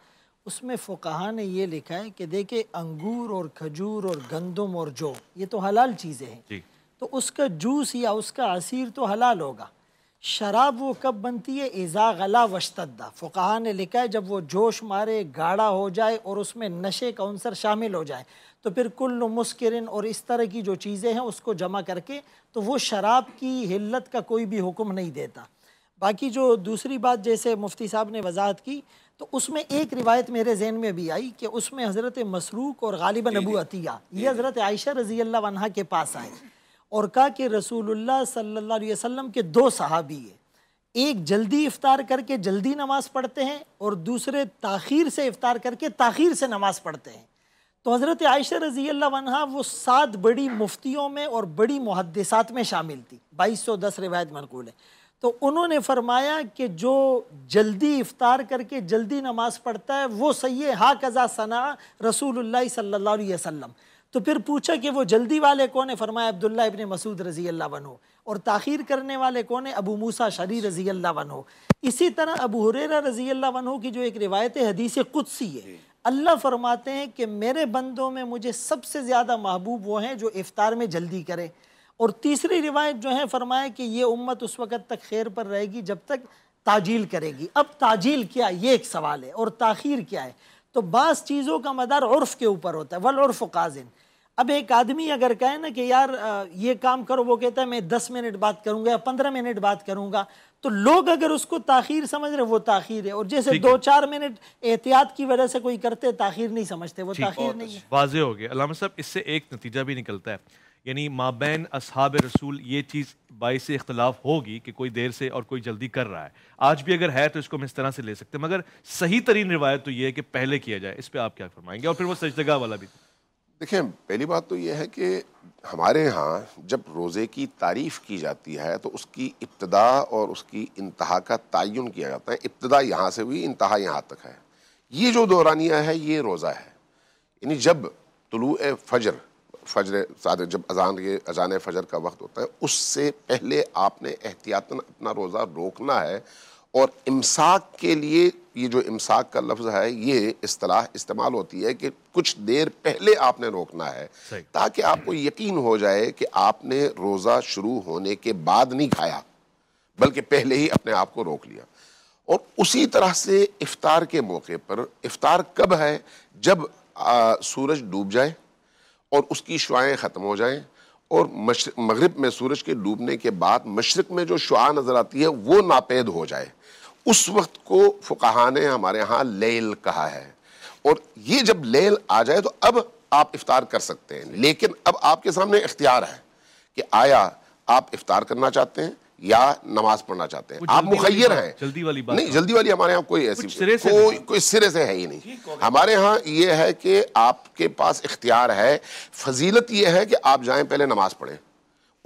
उसमें फ़ुकाहा ने ये लिखा है कि देखे अंगूर और खजूर और गंदम और जौ ये तो हलाल चीज़ें हैं तो उसका जूस या उसका असीर तो हलाल होगा शराब वो कब बनती है इज़ा गला वशतदा फ़ुकाहा ने लिखा है जब वो जोश मारे गाढ़ा हो जाए और उसमें नशे का अंसर शामिल हो जाए तो फिर कुल मुस्करन और इस तरह की जो चीज़ें हैं उसको जमा करके तो वो शराब की हिल्लत का कोई भी हुक्म नहीं देता बाकी जो दूसरी बात जैसे मुफ्ती साहब ने वजाहत की तो उसमें एक रिवायत मेरे जहन में भी आई कि उसमें हज़रत मसरूक और गालिब नबू अतिया ये हज़रत आयशा रजी अल्लाह के पास आए और कहा कि रसूल सल्लल्लाहु के दो सहाबी है एक जल्दी इफ़ार करके जल्दी नमाज़ पढ़ते हैं और दूसरे ताखीर से इफ़ार करके ताखीर से नमाज़ पढ़ते हैं तो हज़रत आयशा रजी अल्लाह वो सात बड़ी मुफ्तियों में और बड़ी मुहदसात में शामिल थी बाईस सौ दस रिवायत मनकूल है तो उन्होंने फरमाया कि जो जल्दी इफ़ार करके जल्दी नमाज़ पढ़ता है वो सही है हा कज़ा सना रसूल सल्लाम तो फिर पूछा कि वो जल्दी वाले कौन है फरमाया अब्दुल्ला इबन मसूद रज़ी अल्लाह और ताखिर करने वाले कौन है अबू मूसा शरी रज़ी अल्लाह इसी तरह अबू हुरेरा रज़ी अल्लाह हो की जो एक रिवायत हदीस कुदसी है अल्लाह फरमाते हैं कि मेरे बंदों में मुझे सबसे ज़्यादा महबूब वो हैं जो इफ़ार में जल्दी करें और तीसरी रिवायत जो है फरमाए कि ये उम्मत उस वक़्त तक खैर पर रहेगी जब तक ताजील करेगी अब ताजील क्या ये एक सवाल है और ताखिर क्या है तो बास चीज़ों का मदार उर्फ़ के ऊपर होता है वल उर्फ़ काजिन अब एक आदमी अगर कहे ना कि यार ये काम करो वो कहता है मैं दस मिनट बात करूँगा या पंद्रह मिनट बात करूँगा तो लोग अगर उसको ताखिर समझ रहे वो ताखिर है और जैसे दो चार मिनट एहतियात की वजह से कोई करते ताखिर नहीं समझते वो ताखिर नहीं अच्छा। है वाजे हो गया अलामा साहब इससे एक नतीजा भी निकलता है यानी माबैन असहाब रसूल ये चीज़ बाईस इख्तलाफ होगी कि कोई देर से और कोई जल्दी कर रहा है आज भी अगर है तो इसको हम इस तरह से ले सकते हैं मगर सही तरीन रिवायत तो ये है कि पहले किया जाए इस पर आप क्या फरमाएंगे और फिर वो सजदगा वाला भी देखिए पहली बात तो ये है कि हमारे यहाँ जब रोज़े की तारीफ़ की जाती है तो उसकी इब्तदा और उसकी इंतहा का तयन किया जाता है इब्तदा यहाँ से हुई इंतहा यहाँ तक है ये जो दौरानिया है ये रोज़ा है यानी जब तलु फजर फजर सारे जब अजान के अजान फजर का वक्त होता है उससे पहले आपने एहतियातन अपना रोज़ा रोकना है और इमसाक के लिए ये जो इमसाक का लफ्ज़ है ये असलाह इस्तेमाल होती है कि कुछ देर पहले आपने रोकना है ताकि आपको यकीन हो जाए कि आपने रोज़ा शुरू होने के बाद नहीं खाया बल्कि पहले ही अपने आप को रोक लिया और उसी तरह से इफ़ार के मौके पर इफ़ार कब है जब आ, सूरज डूब जाए और उसकी शुआएँ ख़त्म हो जाएँ और मगरब में सूरज के डूबने के बाद मशरक़ में जो शुआ नज़र आती है वो नापेद हो जाए उस वक्त को फ़ुकाहा ने हमारे यहाँ लेल कहा है और ये जब लेल आ जाए तो अब आप इफ़ार कर सकते हैं लेकिन अब आपके सामने इख्तियार है कि आया आप इफ़ार करना चाहते हैं या नमाज पढ़ना चाहते हैं आप मुखैर हैं जल्दी वाली बात नहीं जल्दी वाली हमारे यहाँ कोई ऐसी सिरे से कोई कोई सिरे से है ही नहीं हमारे यहाँ ये है कि आपके पास इख्तियार है फजीलत ये है कि आप जाएं पहले नमाज पढ़ें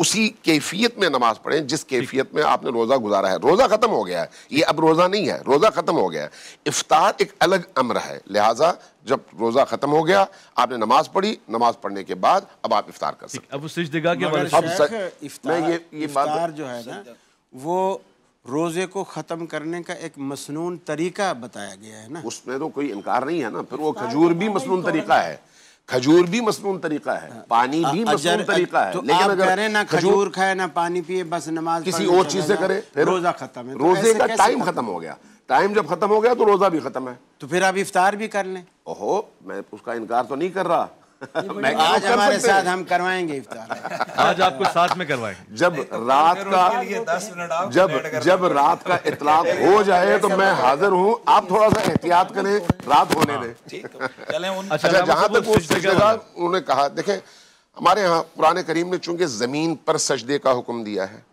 उसी कैफियत में नमाज पढ़ें जिस कैफियत में आपने रोज़ा गुजारा है रोज़ा ख़त्म हो गया है ये अब रोज़ा नहीं है रोज़ा ख़त्म हो गया है इफ्तार एक अलग अम्र है लिहाजा जब रोज़ा ख़त्म हो गया आपने नमाज पढ़ी नमाज पढ़ने के बाद अब आप इफ्तार कर सकते अब अब ये ये बात जो है ना वो रोज़े को ख़त्म करने का एक मसनून तरीका बताया गया है ना उसमें तो कोई इनकार नहीं है ना फिर वो खजूर तो भी मसनून तरीका है खजूर भी मसनून तरीका है हाँ। पानी भी मसनून तरीका है तो लेकिन अगर करें ना खजूर खाए ना पानी पिए बस नमाज किसी और चीज से करे फिर रोजा खत्म है तो रोजे का टाइम खत्म हो गया टाइम जब खत्म हो गया तो रोजा भी खत्म है तो फिर आप इफ्तार भी कर लें ओहो मैं उसका इनकार तो नहीं कर रहा आज हमारे साथ हम करवाएंगे इफ्तार आज आपको साथ में करवाएंगे जब रात का जब जब रात का इतलाक हो जाए तो मैं हाजिर हूँ आप थोड़ा सा एहतियात करें रात होने हाँ। दें अच्छा, अच्छा जहाँ तक उन्होंने कहा देखें हमारे यहाँ पुराने करीम ने चूंकि ज़मीन पर सजदे का हुक्म दिया है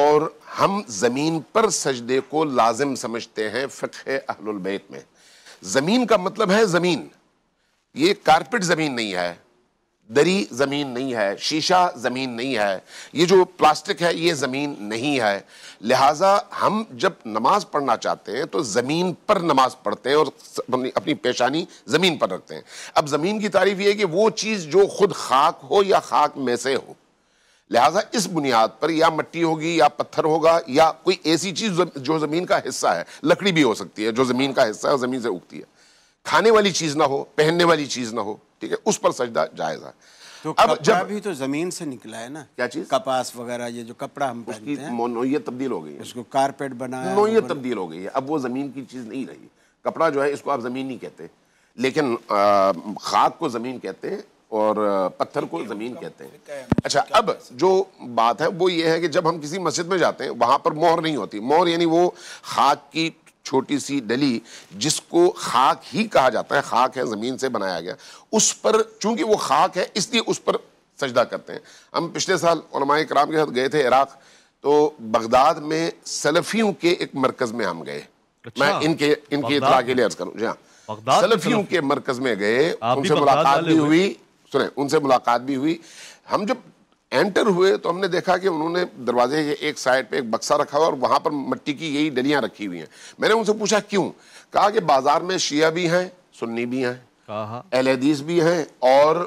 और हम ज़मीन पर सजदे को लाजिम समझते हैं फ़िक अहलबैत में ज़मीन का मतलब है ज़मीन ये कारपेट जमीन नहीं है दरी जमीन नहीं है शीशा जमीन नहीं है ये जो प्लास्टिक है ये जमीन नहीं है लिहाजा हम जब नमाज पढ़ना चाहते हैं तो जमीन पर नमाज पढ़ते हैं और अपनी पेशानी जमीन पर रखते हैं अब जमीन की तारीफ ये है कि वो चीज़ जो खुद खाक हो या खाक में से हो लिहाजा इस बुनियाद पर या मट्टी होगी या पत्थर होगा या कोई ऐसी चीज़ जो जमीन का हिस्सा है लकड़ी भी हो सकती है जो जमीन का हिस्सा है जमीन से उगती है खाने वाली चीज ना हो पहनने वाली चीज ना हो ठीक है उस पर सजदा जायज है तो अब जब भी तो जमीन से निकला है ना क्या चीज कपास वगैरह ये जो कपड़ा हम उसकी नोयत तब्दील हो गई है उसको कारपेट बना नोयत तब्दील हो गई है अब वो जमीन की चीज नहीं रही कपड़ा जो है इसको आप जमीन नहीं कहते लेकिन खाक को जमीन कहते हैं और पत्थर को ज़मीन कहते हैं अच्छा अब जो बात है वो ये है कि जब हम किसी मस्जिद में जाते हैं वहां पर मोहर नहीं होती मोहर यानी वो खाक की छोटी सी डली जिसको खाक ही कहा जाता है खाक है ज़मीन से बनाया गया उस पर चूंकि वो खाक है इसलिए उस पर सजदा करते हैं हम पिछले साल कराम के साथ गए थे इराक़ तो बगदाद में सलफ़ियों के एक मरकज़ में हम गए अच्छा, मैं इनके इनकी इतला के लिए अर्ज करूँ जी हाँ सलफ़ियों के मरकज़ में गए उनसे मुलाकात भी हुई सुने उनसे मुलाकात भी हुई हम जब एंटर हुए तो हमने देखा कि उन्होंने दरवाजे के एक साइड पे एक बक्सा रखा हुआ और वहाँ पर मट्टी की यही डलियां रखी हुई हैं मैंने उनसे पूछा क्यों कहा कि बाजार में शिया भी हैं सुन्नी भी हैं अहल भी हैं और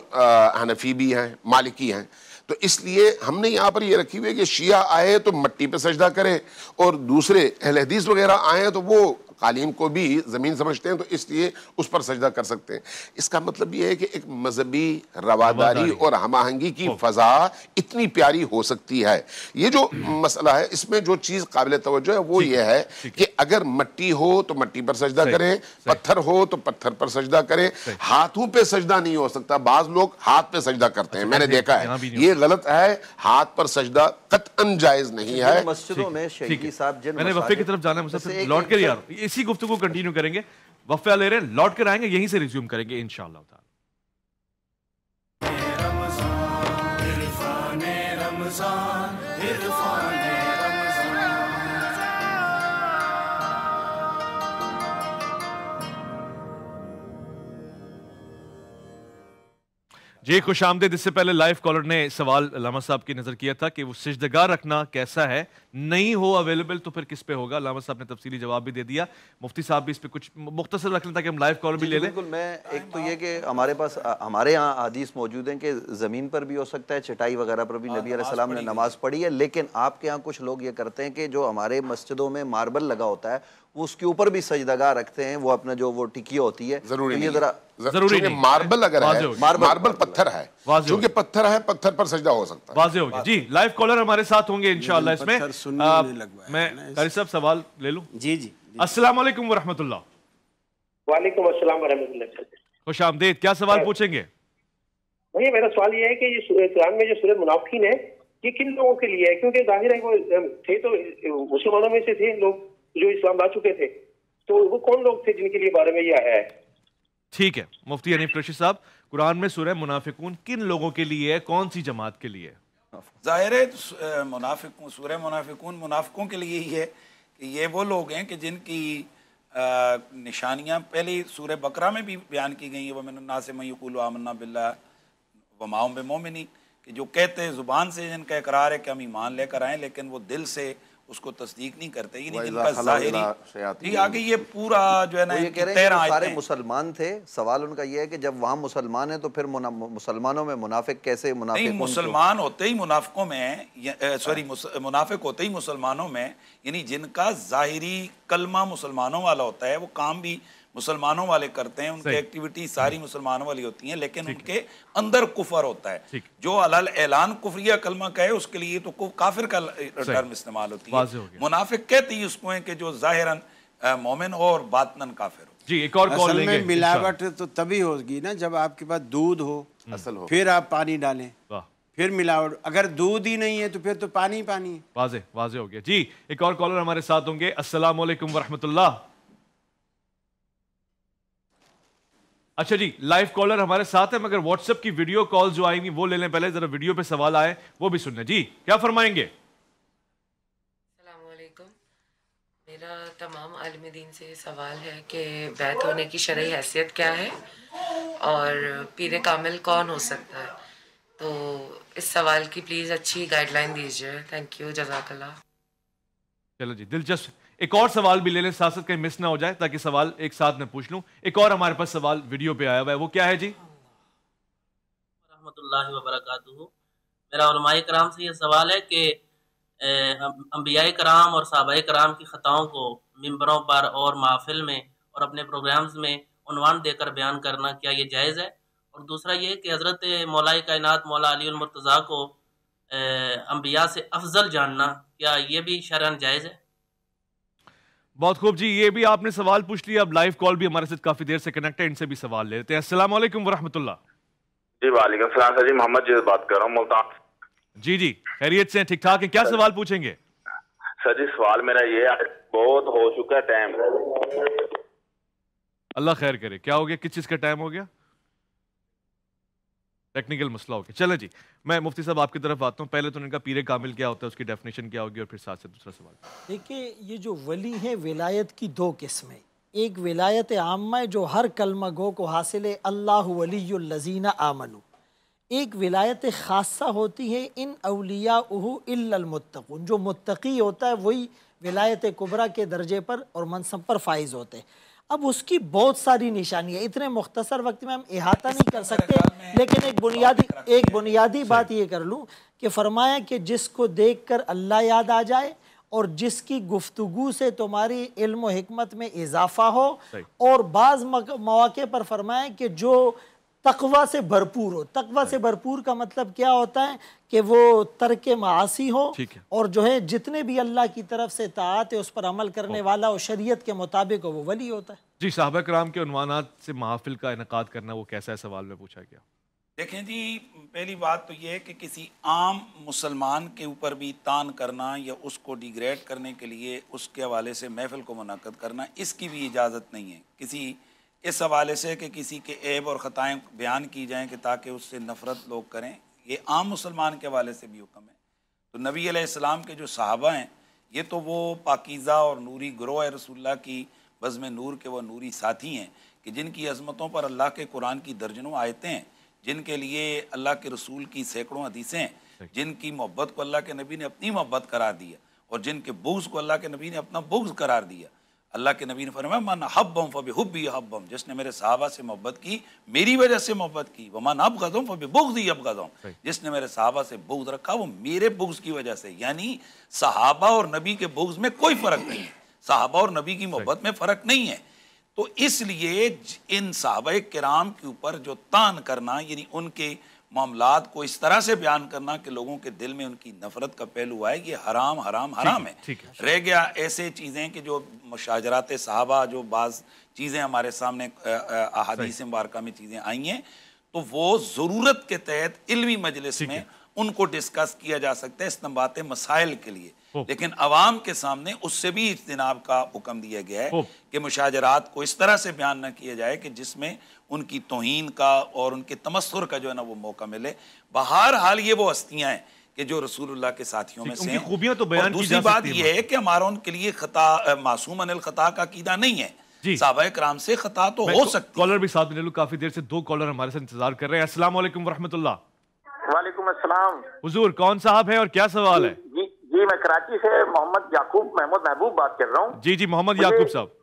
हनफी भी हैं मालिकी हैं तो इसलिए हमने यहाँ पर ये रखी हुई है कि शिया आए तो मट्टी पे सजदा करे और दूसरे अहल हदीस वगैरह आए तो वो कालीम को भी ज़मीन समझते हैं तो इसलिए उस पर सजदा कर सकते हैं इसका मतलब ये है कि एक मजहबी रवादारी और हम आहंगी की फजा इतनी प्यारी हो सकती है ये जो मसला है इसमें जो चीज़ काबिल तोज्जो है वो ये है कि अगर मट्टी हो तो मट्टी पर सजदा करें पत्थर हो तो पत्थर पर सजदा करें हाथों पर सजदा नहीं हो सकता बाज लोग हाथ पे सजदा करते अच्छा, हैं मैंने देखा है ये गलत है हाथ पर सजदा कतअन जायज नहीं है मस्जिदों में शहीदी साहब जिन मैंने वफे की तरफ जाना है लौट के यार इसी गुफ्तु को कंटिन्यू करेंगे वफा ले रहे हैं लौट कर आएंगे यहीं से रिज्यूम करेंगे इनशाला जी खुश आमदेद इससे पहले लाइव कॉलर ने सवाल लामा साहब की नज़र किया था कि वो सिजदगा रखना कैसा है नहीं हो अवेलेबल तो फिर किस पे होगा लामा साहब ने तफसीली जवाब भी दे दिया मुफ्ती साहब भी इस पर कुछ मुख्तर रख लें ताकि हम लाइव कॉलर भी ले लें बिल्कुल मैं एक तो ये कि हमारे पास हमारे यहाँ आदिश मौजूद हैं कि ज़मीन पर भी हो सकता है चटाई वगैरह पर भी हाँ, नबी सलाम ने नमाज़ पढ़ी है लेकिन आपके यहाँ कुछ लोग ये करते हैं कि जो हमारे मस्जिदों में मार्बल लगा होता है वो उसके ऊपर भी सजदगा रखते हैं वो अपना जो वो टिकी होती है जरूरी नहीं है। जरूरी नहीं मार्बल अगर है मार्बल, मार्बल पत्थर है क्योंकि पत्थर है पत्थर पर सजदा हो सकता है वाजे हो गया जी लाइव कॉलर हमारे साथ होंगे इनशाला इसमें मैं तारी साहब सवाल ले लूँ जी जी अस्सलाम वालेकुम वरहमतुल्ला वालेकुम अस्सलाम वरहमतुल्ला खुश आमदेद क्या सवाल पूछेंगे भैया मेरा सवाल ये है कि ये कुरान में जो सूरत मुनाफिन है ये किन लोगों के लिए है क्योंकि जाहिर है वो थे तो मुसलमानों में से थे लोग जो इस्लाम ला चुके थे तो वो कौन लोग थे जिनके लिए बारे में ये आया है ठीक है मुफ्ती अनिफ रशीद साहब कुरान में सुरह मुनाफिकून किन लोगों के लिए है कौन सी जमात के लिए ज़ाहिर है मुनाफिकून सूर्य मुनाफिकून मुनाफिकों के लिए ही है कि ये वो लोग हैं कि जिनकी निशानियाँ पहले सूर्य बकरा में भी बयान की गई हैं वमिन से मयूकुल आमन्ना बिल्ला वमाओं वमाउम मोमिनी कि जो कहते हैं ज़ुबान से जिनका इकरार है कि हम ईमान लेकर आएँ लेकिन वो दिल से उसको तस्दीक नहीं करते ही नहीं जिनका आगे ये पूरा जो है ना ये कह रहे हैं सारे मुसलमान थे सवाल उनका ये है कि जब वहाँ मुसलमान है तो फिर मुसलमानों में मुनाफिक कैसे मुनाफिक मुसलमान होते ही मुनाफिकों में सॉरी हाँ। मुनाफिक होते ही मुसलमानों में यानी जिनका जाहिरी कलमा मुसलमानों वाला होता है वो काम भी मुसलमानों वाले करते हैं उनकी एक्टिविटी सारी मुसलमानों वाली होती है लेकिन उनके अंदर कुफर होता है जो अलाल ऐलान कुफरिया कलमा कहे उसके लिए तो काफिर का टर्म इस्तेमाल होती है मुनाफिक कहती है उसको है कि जो जाहिरन मोमिन हो और बातनन काफिर हो जी एक और कॉल लेंगे मिलावट तो तभी होगी ना जब आपके पास दूध हो हम्म। असल हो फिर आप पानी डालें फिर मिलावट अगर दूध ही नहीं है तो फिर तो पानी पानी वाजे वाजे हो गया जी एक और कॉलर हमारे साथ होंगे असलम वरहमतुल्ला अच्छा जी लाइव कॉलर हमारे साथ है मगर व्हाट्सएप की वीडियो कॉल जो आएंगी वो ले लें पहले जरा वीडियो पे सवाल आए वो भी सुनने जी क्या फरमाएंगे मेरा तमाम आलम दिन से सवाल है कि बैत होने की शरय हैसियत क्या है और पीर कामिल कौन हो सकता है तो इस सवाल की प्लीज़ अच्छी गाइडलाइन दीजिए थैंक यू जजाकल्ला चलो जी दिलचस्प एक और सवाल भी ले लें साथ साथ कहीं मिस ना हो जाए ताकि सवाल एक साथ में पूछ लूं एक और हमारे पास सवाल वीडियो पे आया हुआ है वो क्या है जी वबरकू मेरा कराम से ये सवाल है कि अम्बिया कराम और सबा कराम की ख़ताओं को मंबरों पर और महफिल में और अपने प्रोग्राम्स में उनवान देकर बयान करना क्या ये जायज़ है और दूसरा ये कि हज़रत मौलाए कायनात मौला अली को अम्बिया से अफजल जानना क्या ये भी शरण जायज़ है बहुत खूब जी ये भी आपने सवाल पूछ लिया अब लाइव कॉल भी हमारे साथ काफी देर से कनेक्ट है इनसे भी सवाल लेते हैं असला वरहमतुल्ला जी वाले सर मोहम्मद जी बात कर रहा हूँ मुल्तान जी जी खैरियत से ठीक ठाक है क्या सवाल पूछेंगे सर जी सवाल मेरा ये बहुत हो चुका है टाइम अल्लाह खैर करे क्या हो गया किस चीज का टाइम हो गया टेक्निकल मसला हो गया चले जी मैं मुफ्ती साहब आपकी तरफ आता हूँ पहले तो इनका पीर कामिल क्या होता है उसकी डेफिनेशन क्या होगी और फिर साथ से दूसरा सवाल देखिए ये जो वली है विलायत की दो किस्में एक विलायत आमा है जो हर कलमा गो को हासिल अल्लाह वलीजीना आमनु एक विलायत खासा होती है इन अलिया उहमतकुन जो मुतकी होता है वही विलायत कुबरा के दर्जे पर और मनसब पर फाइज होते हैं अब उसकी बहुत सारी निशानी है इतने मुख्तसर वक्त में हम अहाता नहीं कर सकते लेकिन एक बुनियादी एक बुनियादी बात ये कर लूँ कि फरमाया कि जिसको देख कर अल्लाह याद आ जाए और जिसकी गुफ्तगु से तुम्हारी इल्म हमत में इजाफा हो और बाज़ मौके पर फरमाया कि जो तकवा से भरपूर हो तकवा से भरपूर का मतलब क्या होता है कि वो तरक मासी हो और जो है जितने भी अल्लाह की तरफ से तात है उस पर अमल करने oh. वाला और शरीयत के मुताबिक हो वो वली होता है जी साहब कराम के अनवानात से महाफिल का इनका करना वो कैसा है सवाल में पूछा गया देखें जी पहली बात तो ये है कि किसी आम मुसलमान के ऊपर भी तान करना या उसको डिग्रेड करने के लिए उसके हवाले से महफिल को मुनद करना इसकी भी इजाज़त नहीं है किसी इस हवाले से कि किसी के ऐब और ख़ताएँ बयान की जाएँ कि ताकि उससे नफ़रत लोग करें ये आम मुसलमान के हवाले से भी हुक्म है तो नबी आलाम के जो साहबा हैं ये तो वो पाकिज़ा और नूरी ग्रोह रसुल्ला की बज़म नूर के वह नूरी साथी हैं कि जिनकी अजमतों पर अल्लाह के कुरान की दर्जनों आयतें हैं जिनके लिए अल्लाह के रसूल की सैकड़ों हदीसें हैं जिनकी मोहब्बत को अल्लाह के नबी ने अपनी मोहब्बत करार दिया और जिनके बुग्स को अल्लाह के नबी ने अपना बुग्स करार दिया अल्लाह के नबी ने फरमाया मन हब्बम हम फब हब्बम जिसने मेरे साहबा से मोहब्बत की मेरी वजह से मोहब्बत की वह मन अब गजम बुग्ज ही अब गजम जिसने मेरे साहबा से बुग्ज रखा वो मेरे बुग्ज की वजह से यानी सहाबा और नबी के बुग्ज में कोई फ़र्क नहीं है साहबा और नबी की मोहब्बत में फ़र्क नहीं है तो इसलिए इन साहब कराम के ऊपर जो तान करना यानी उनके मामला को इस तरह से बयान करना कि लोगों के दिल में उनकी नफरत का पहलू आए कि हराम हराम हराम है, है रह गया ऐसे चीज़ें कि जो मुशाजरात साहबा जो बाज़ चीज़ें हमारे सामने अहादीस मुबारक में चीज़ें आई हैं तो वो ज़रूरत के तहत इलमी मजलिस में उनको डिस्कस किया जा सकता है इस्तेमाल मसाइल के लिए लेकिन अवाम के सामने उससे भी इज्तनाब का हुक्म दिया गया है कि मुशाजरात को इस तरह से बयान न किया जाए कि जिसमें उनकी तोहन का और उनके तमस्र का जो है ना वो मौका मिले बहर हाल ये वो हस्तियाँ हैं कि जो रसूलुल्लाह के साथियों में से खूबियों तो बयान दूसरी बात यह है कि हमारा उनके लिए खता मासूम अनिल खता का कीदा नहीं है साहबा कराम से खता तो हो सकता कॉलर भी साथ ले काफी देर से दो कॉलर हमारे साथ इंतजार कर रहे हैं असला वरहमत वालेकुम असलम कौन साहब है और क्या सवाल है जी मैं कराची से मोहम्मद याकूब महमूद महबूब बात कर रहा हूँ जी जी मोहम्मद याकूब साहब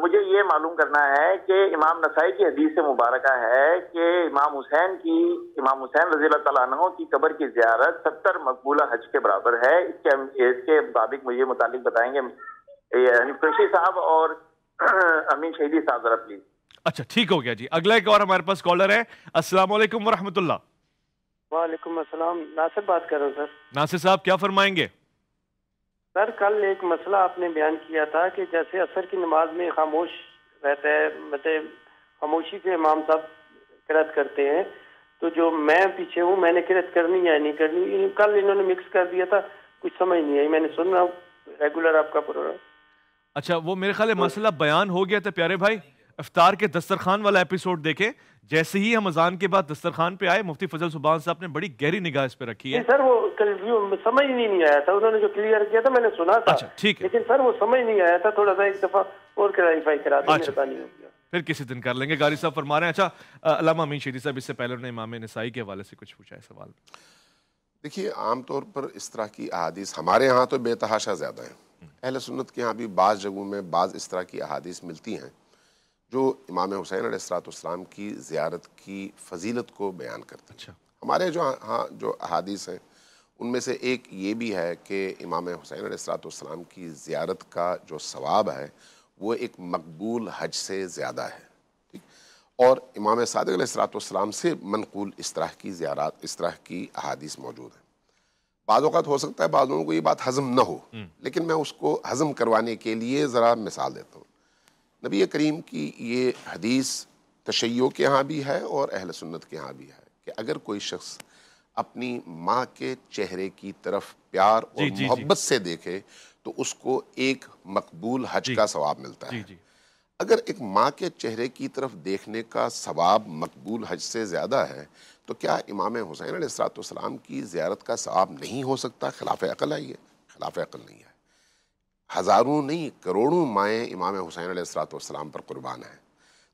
मुझे ये मालूम करना है कि इमाम नसाई की हदीस मुबारक है कि इमाम हुसैन की इमाम हुसैन रजी तु की कबर की जियारत सत्तर मकबूला हज के बराबर है इसके इसके मुताबिक मुझे मुतालिक बताएंगे कुरैशी साहब और अमीन शहीदी साहब जरा प्लीज अच्छा ठीक हो गया जी अगला एक और हमारे पास कॉलर है असला वरहमतुल्ला वालेकुम अस्सलाम नासिर बात कर रहा हूँ सर नासिर साहब क्या फरमाएंगे सर कल एक मसला आपने बयान किया था कि जैसे असर की नमाज में खामोश रहता है मतलब खामोशी से इमाम साहब किरत करते हैं तो जो मैं पीछे हूँ मैंने किरत करनी या नहीं करनी कल इन्होंने मिक्स कर दिया था कुछ समझ नहीं आई मैंने सुन रहा हूँ रेगुलर आपका प्रोग्राम अच्छा वो मेरे ख्याल मसला बयान हो गया था प्यारे भाई अफ्तार के दस्तरखान वाला एपिसोड देखें जैसे ही हम अजान के बाद दस्तरखान पे आए मुफ्ती फजल सुबान साहब ने बड़ी गहरी निगाह इस पे रखी है सर वो कल समझ नहीं, नहीं आया था उन्होंने जो क्लियर किया था मैंने सुना था अच्छा, ठीक है लेकिन सर वो समझ नहीं आया था थोड़ा सा एक दफा और क्लैरिफाई करा अच्छा, फिर किसी दिन कर लेंगे गारी साहब फरमा रहे हैं अच्छा अलामा अमीन शेदी साहब इससे पहले उन्होंने इमाम नसाई के हवाले से कुछ पूछा है सवाल देखिए आमतौर पर इस तरह की अहादीस हमारे यहाँ तो बेतहाशा ज़्यादा है हम्म। अहल सुन्नत के यहाँ भी बाज़ जगहों में बाज़ इस तरह की अहादीस मिलती हैं जो इमाम हुसैन अलैहिस्सलाम की ज़्यारत की फजीलत को बयान करते हैं अच्छा। हमारे जो हाँ, हाँ जो अहादीस हैं उनमें से एक ये भी है कि इमाम हुसैन अलैहिस्सलाम की ज़्यारत का जो सवाब है वो एक मकबूल हज से ज़्यादा है ठीक और इमाम सदक अलैहिस्सलाम से मनकूल इस तरह की ज़्यारत इस तरह की अहादीस मौजूद हैं बाज़ात हो सकता है बाद लोगों को ये बात हज़म ना हो हम्म। लेकिन मैं उसको हज़म करवाने के लिए ज़रा मिसाल देता हूँ नबी करीम की ये हदीस तशैयों के यहाँ भी है और अहल सुन्नत के यहाँ भी है कि अगर कोई शख्स अपनी माँ के चेहरे की तरफ प्यार और मोहब्बत से देखे तो उसको एक मकबूल हज का सवाब मिलता है जी। अगर एक माँ के चेहरे की तरफ देखने का सवाब मकबूल हज से ज़्यादा है तो क्या इमाम हुसैन सलाम की ज़्यारत का सवाब नहीं हो सकता खिलाफ अकल है ये खिलाफ अकल नहीं है हज़ारों नहीं करोड़ों माएँ इमाम हुसैन असलातम पर क़ुरबान हैं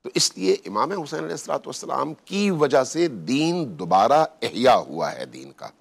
तो इसलिए इमाम हुसैन असलातम की वजह से दीन दोबारा अहिया हुआ है दीन का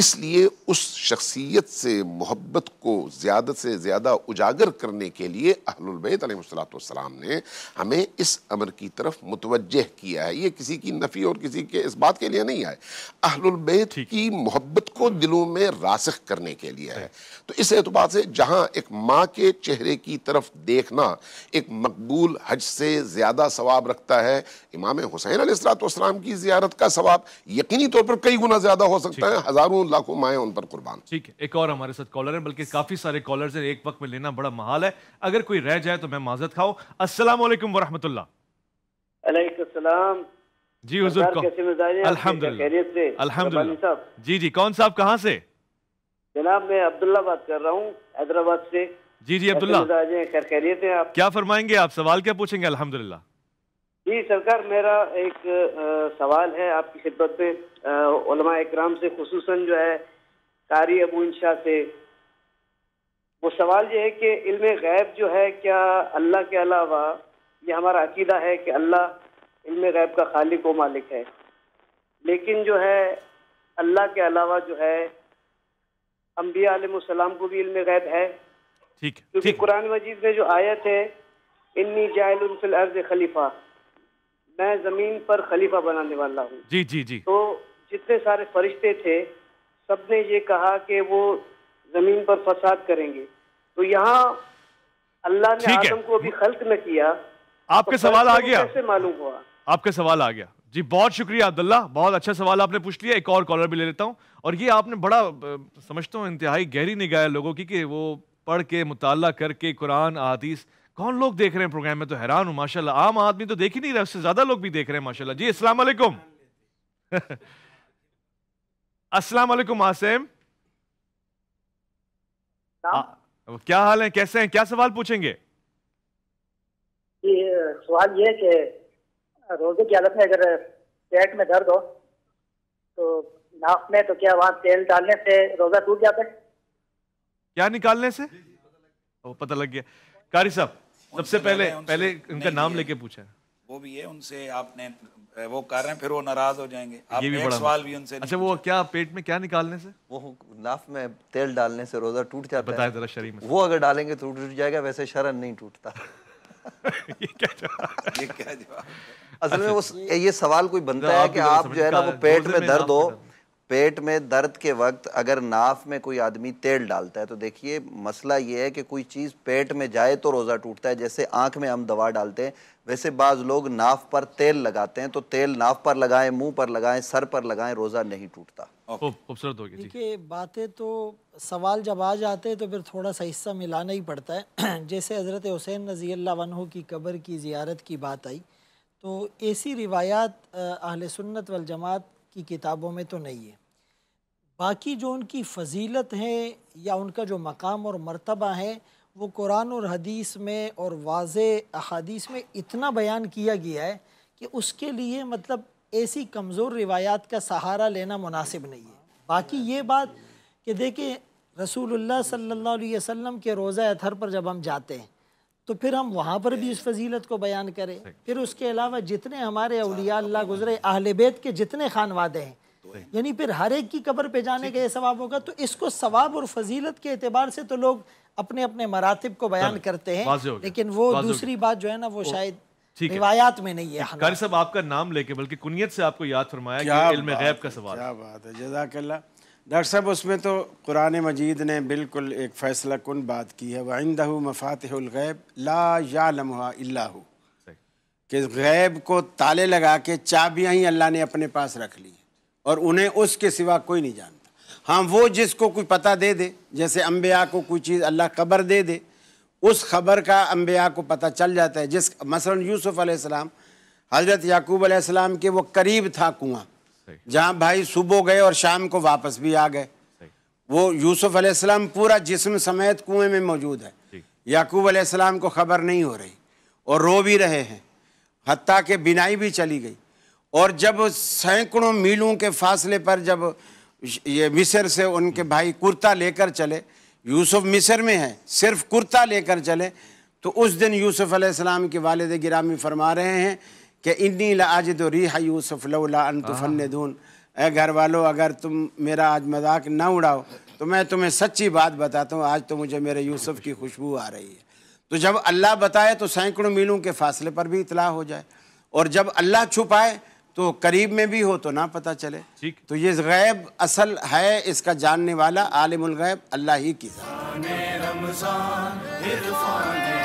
इसलिए उस शख्सियत से मोहब्बत को ज़्यादा से ज़्यादा उजागर करने के लिए अहलबैत ने हमें इस अमर की तरफ मुतवजह किया है ये किसी की नफ़ी और किसी के इस बात के लिए नहीं आए अहलबैत की मोहब्बत को दिलों में रासख करने के लिए है तो इस एतबार से जहाँ एक माँ के चेहरे की तरफ देखना एक मकबूल हज से ज़्यादा सवाब रखता है इमाम हुसैन सलाम की ज़्यारत का सवाब यकीनी तौर पर कई गुना ज़्यादा हो सकता है हज़ारों लाखों माए उन पर कुर्बान ठीक है एक और हमारे साथ कॉलर है बल्कि काफी सारे कॉलर है एक वक्त में लेना बड़ा महाल है अगर कोई रह जाए तो मैं माजत खाऊं असल वरहमत जी हजूर अलहमद जी जी कौन साहब कहाँ से जनाब मैं अब्दुल्ला बात कर रहा हूँ हैदराबाद से जी जी अब्दुल्ला खैरियत है आप क्या फरमाएंगे आप सवाल क्या पूछेंगे अल्हम्दुलिल्लाह जी सरकार मेरा एक सवाल है आपकी खिदत में आ, इक्राम से खूस जो है कारी अबू इंशा से वो सवाल ये है कि इल्म गैब जो है क्या अल्लाह के अलावा ये हमारा अकीदा है कि अल्लाह इल्म गैब का खालिक व मालिक है लेकिन जो है अल्लाह के अलावा जो है अम्बिया को भी इल्म गैब है ठीक क्योंकि कुरान मजीद में जो आयत है इन्नी जायल अर्ज खलीफा मैं जमीन पर खलीफा बनाने वाला हूँ जी जी जी तो जितने सारे फरिश्ते थे सबने ये कहा कि वो जमीन पर फसाद करेंगे तो यहाँ अल्लाह ने आदम को अभी खल्क न किया आपके तो सवाल आ गया कैसे मालूम हुआ आपके सवाल आ गया जी बहुत शुक्रिया अब्दुल्ला बहुत अच्छा सवाल आपने पूछ लिया एक और कॉलर भी ले लेता हूँ और ये आपने बड़ा समझता हूँ इंतहाई गहरी निगाह लोगों की कि वो पढ़ के मुताला करके कुरान अदीस कौन लोग देख रहे हैं प्रोग्राम में तो हैरान हूं माशाल्लाह आम आदमी तो देख ही नहीं रहा उससे ज्यादा लोग भी देख रहे हैं माशाल्लाह जी अस्सलाम वालेकुम अस्सलाम वालेकुम आसिम हाँ। क्या हाल है कैसे हैं क्या सवाल पूछेंगे सवाल ये है कि रोजे की हालत में अगर पेट में दर्द हो तो नाक में तो क्या वहां तेल डालने से रोजा टूट जाता है क्या निकालने से वो पता लग गया कारी साहब सबसे पहले पहले इनका नाम लेके पूछा है वो भी है उनसे आपने वो कर रहे हैं फिर वो नाराज हो जाएंगे आप ये भी बड़ा सवाल भी उनसे अच्छा वो क्या पेट में क्या निकालने से वो नाफ में तेल डालने से रोजा टूट जाता है जरा शरीर में वो अगर डालेंगे तो टूट जाएगा वैसे शरण नहीं टूटता ये क्या जवाब असल में वो अच्छा। ये सवाल कोई बनता है कि आप जो है ना वो पेट में दर्द हो पेट में दर्द के वक्त अगर नाफ में कोई आदमी तेल डालता है तो देखिए मसला ये है कि कोई चीज़ पेट में जाए तो रोज़ा टूटता है जैसे आँख में हम दवा डालते हैं वैसे बाज़ लोग नाफ पर तेल लगाते हैं तो तेल नाफ पर लगाएं मुंह पर लगाएं सर पर लगाएं रोज़ा नहीं टूटता खूबसूरत होगी देखिए बातें तो सवाल जब आ जाते हैं तो फिर थोड़ा सा हिस्सा मिलाना ही पड़ता है जैसे हज़रत हुसैन नज़ी अल्लाह की कबर की ज़ियारत की बात आई तो ऐसी रिवायात अहल सुन्नत वाल जमात की किताबों में तो नहीं है बाकी जो उनकी फजीलत है या उनका जो मकाम और मर्तबा है वो कुरान और हदीस में और वाज अहादीस में इतना बयान किया गया है कि उसके लिए मतलब ऐसी कमज़ोर रिवायात का सहारा लेना मुनासिब नहीं है बाकी ये बात कि देखिए रसूलुल्लाह सल्लल्लाहु अलैहि वसल्लम के रोज़ा अथर पर जब हम जाते हैं तो फिर हम वहाँ पर भी इस फजीलत को बयान करें फिर उसके अलावा जितने हमारे अलिया तो अल्लाह गुजरे अहल बेत के जितने खान वादे हैं तो यानी फिर हर एक की कबर पे जाने का ये सवाब होगा तो इसको सवाब और फजीलत के अतबार से तो लोग अपने अपने मरातब को बयान करते हैं लेकिन वो दूसरी बात जो है ना वो शायद रिवायात में नहीं है कारी साहब आपका नाम लेके बल्कि कुनियत से आपको याद फरमाया का सवाल जजाकल्ला डॉक्टर साहब उसमें तो कुरान मजीद ने बिल्कुल एक फ़ैसला कन बात की है मफ़ात मफातहलगैब ला यालमहा अल्लाह कि गैब को ताले लगा के चाबियाँ ही अल्लाह ने अपने पास रख ली और उन्हें उसके सिवा कोई नहीं जानता हाँ वो जिसको कोई पता दे दे जैसे अम्बिया को कोई चीज़ अल्लाह खबर दे दे उस खबर का अम्बिया को पता चल जाता है जिस मसलन यूसुफ़ आसमाम हज़रत याकूब आसमाम के वो करीब था कुआँ जहाँ भाई सुबह गए और शाम को वापस भी आ गए वो यूसुफ अलैहिस्सलाम पूरा जिस्म समेत कुएं में मौजूद है याकूब अलैहिस्सलाम को खबर नहीं हो रही और रो भी रहे हैं हती के बिनाई भी चली गई और जब सैकड़ों मीलों के फासले पर जब ये मिस्र से उनके भाई कुर्ता लेकर चले यूसुफ मिस्र में है सिर्फ कुर्ता लेकर चले तो उस दिन यूसुफ अलैहिस्सलाम के वालद गिरामी फरमा रहे हैं कि इन्नी लाजिद तो रीह यूसुफ लौला अन तुफन दून ए हाँ। घर वालों अगर तुम मेरा आज मजाक ना उड़ाओ तो मैं तुम्हें सच्ची बात बताता हूँ आज तो मुझे मेरे यूसुफ की खुशबू आ रही है तो जब अल्लाह बताए तो सैकड़ों मीलों के फासले पर भी इतला हो जाए और जब अल्लाह छुपाए तो करीब में भी हो तो ना पता चले तो ये गैब असल है इसका जानने वाला आलिमुल गैब अल्लाह ही की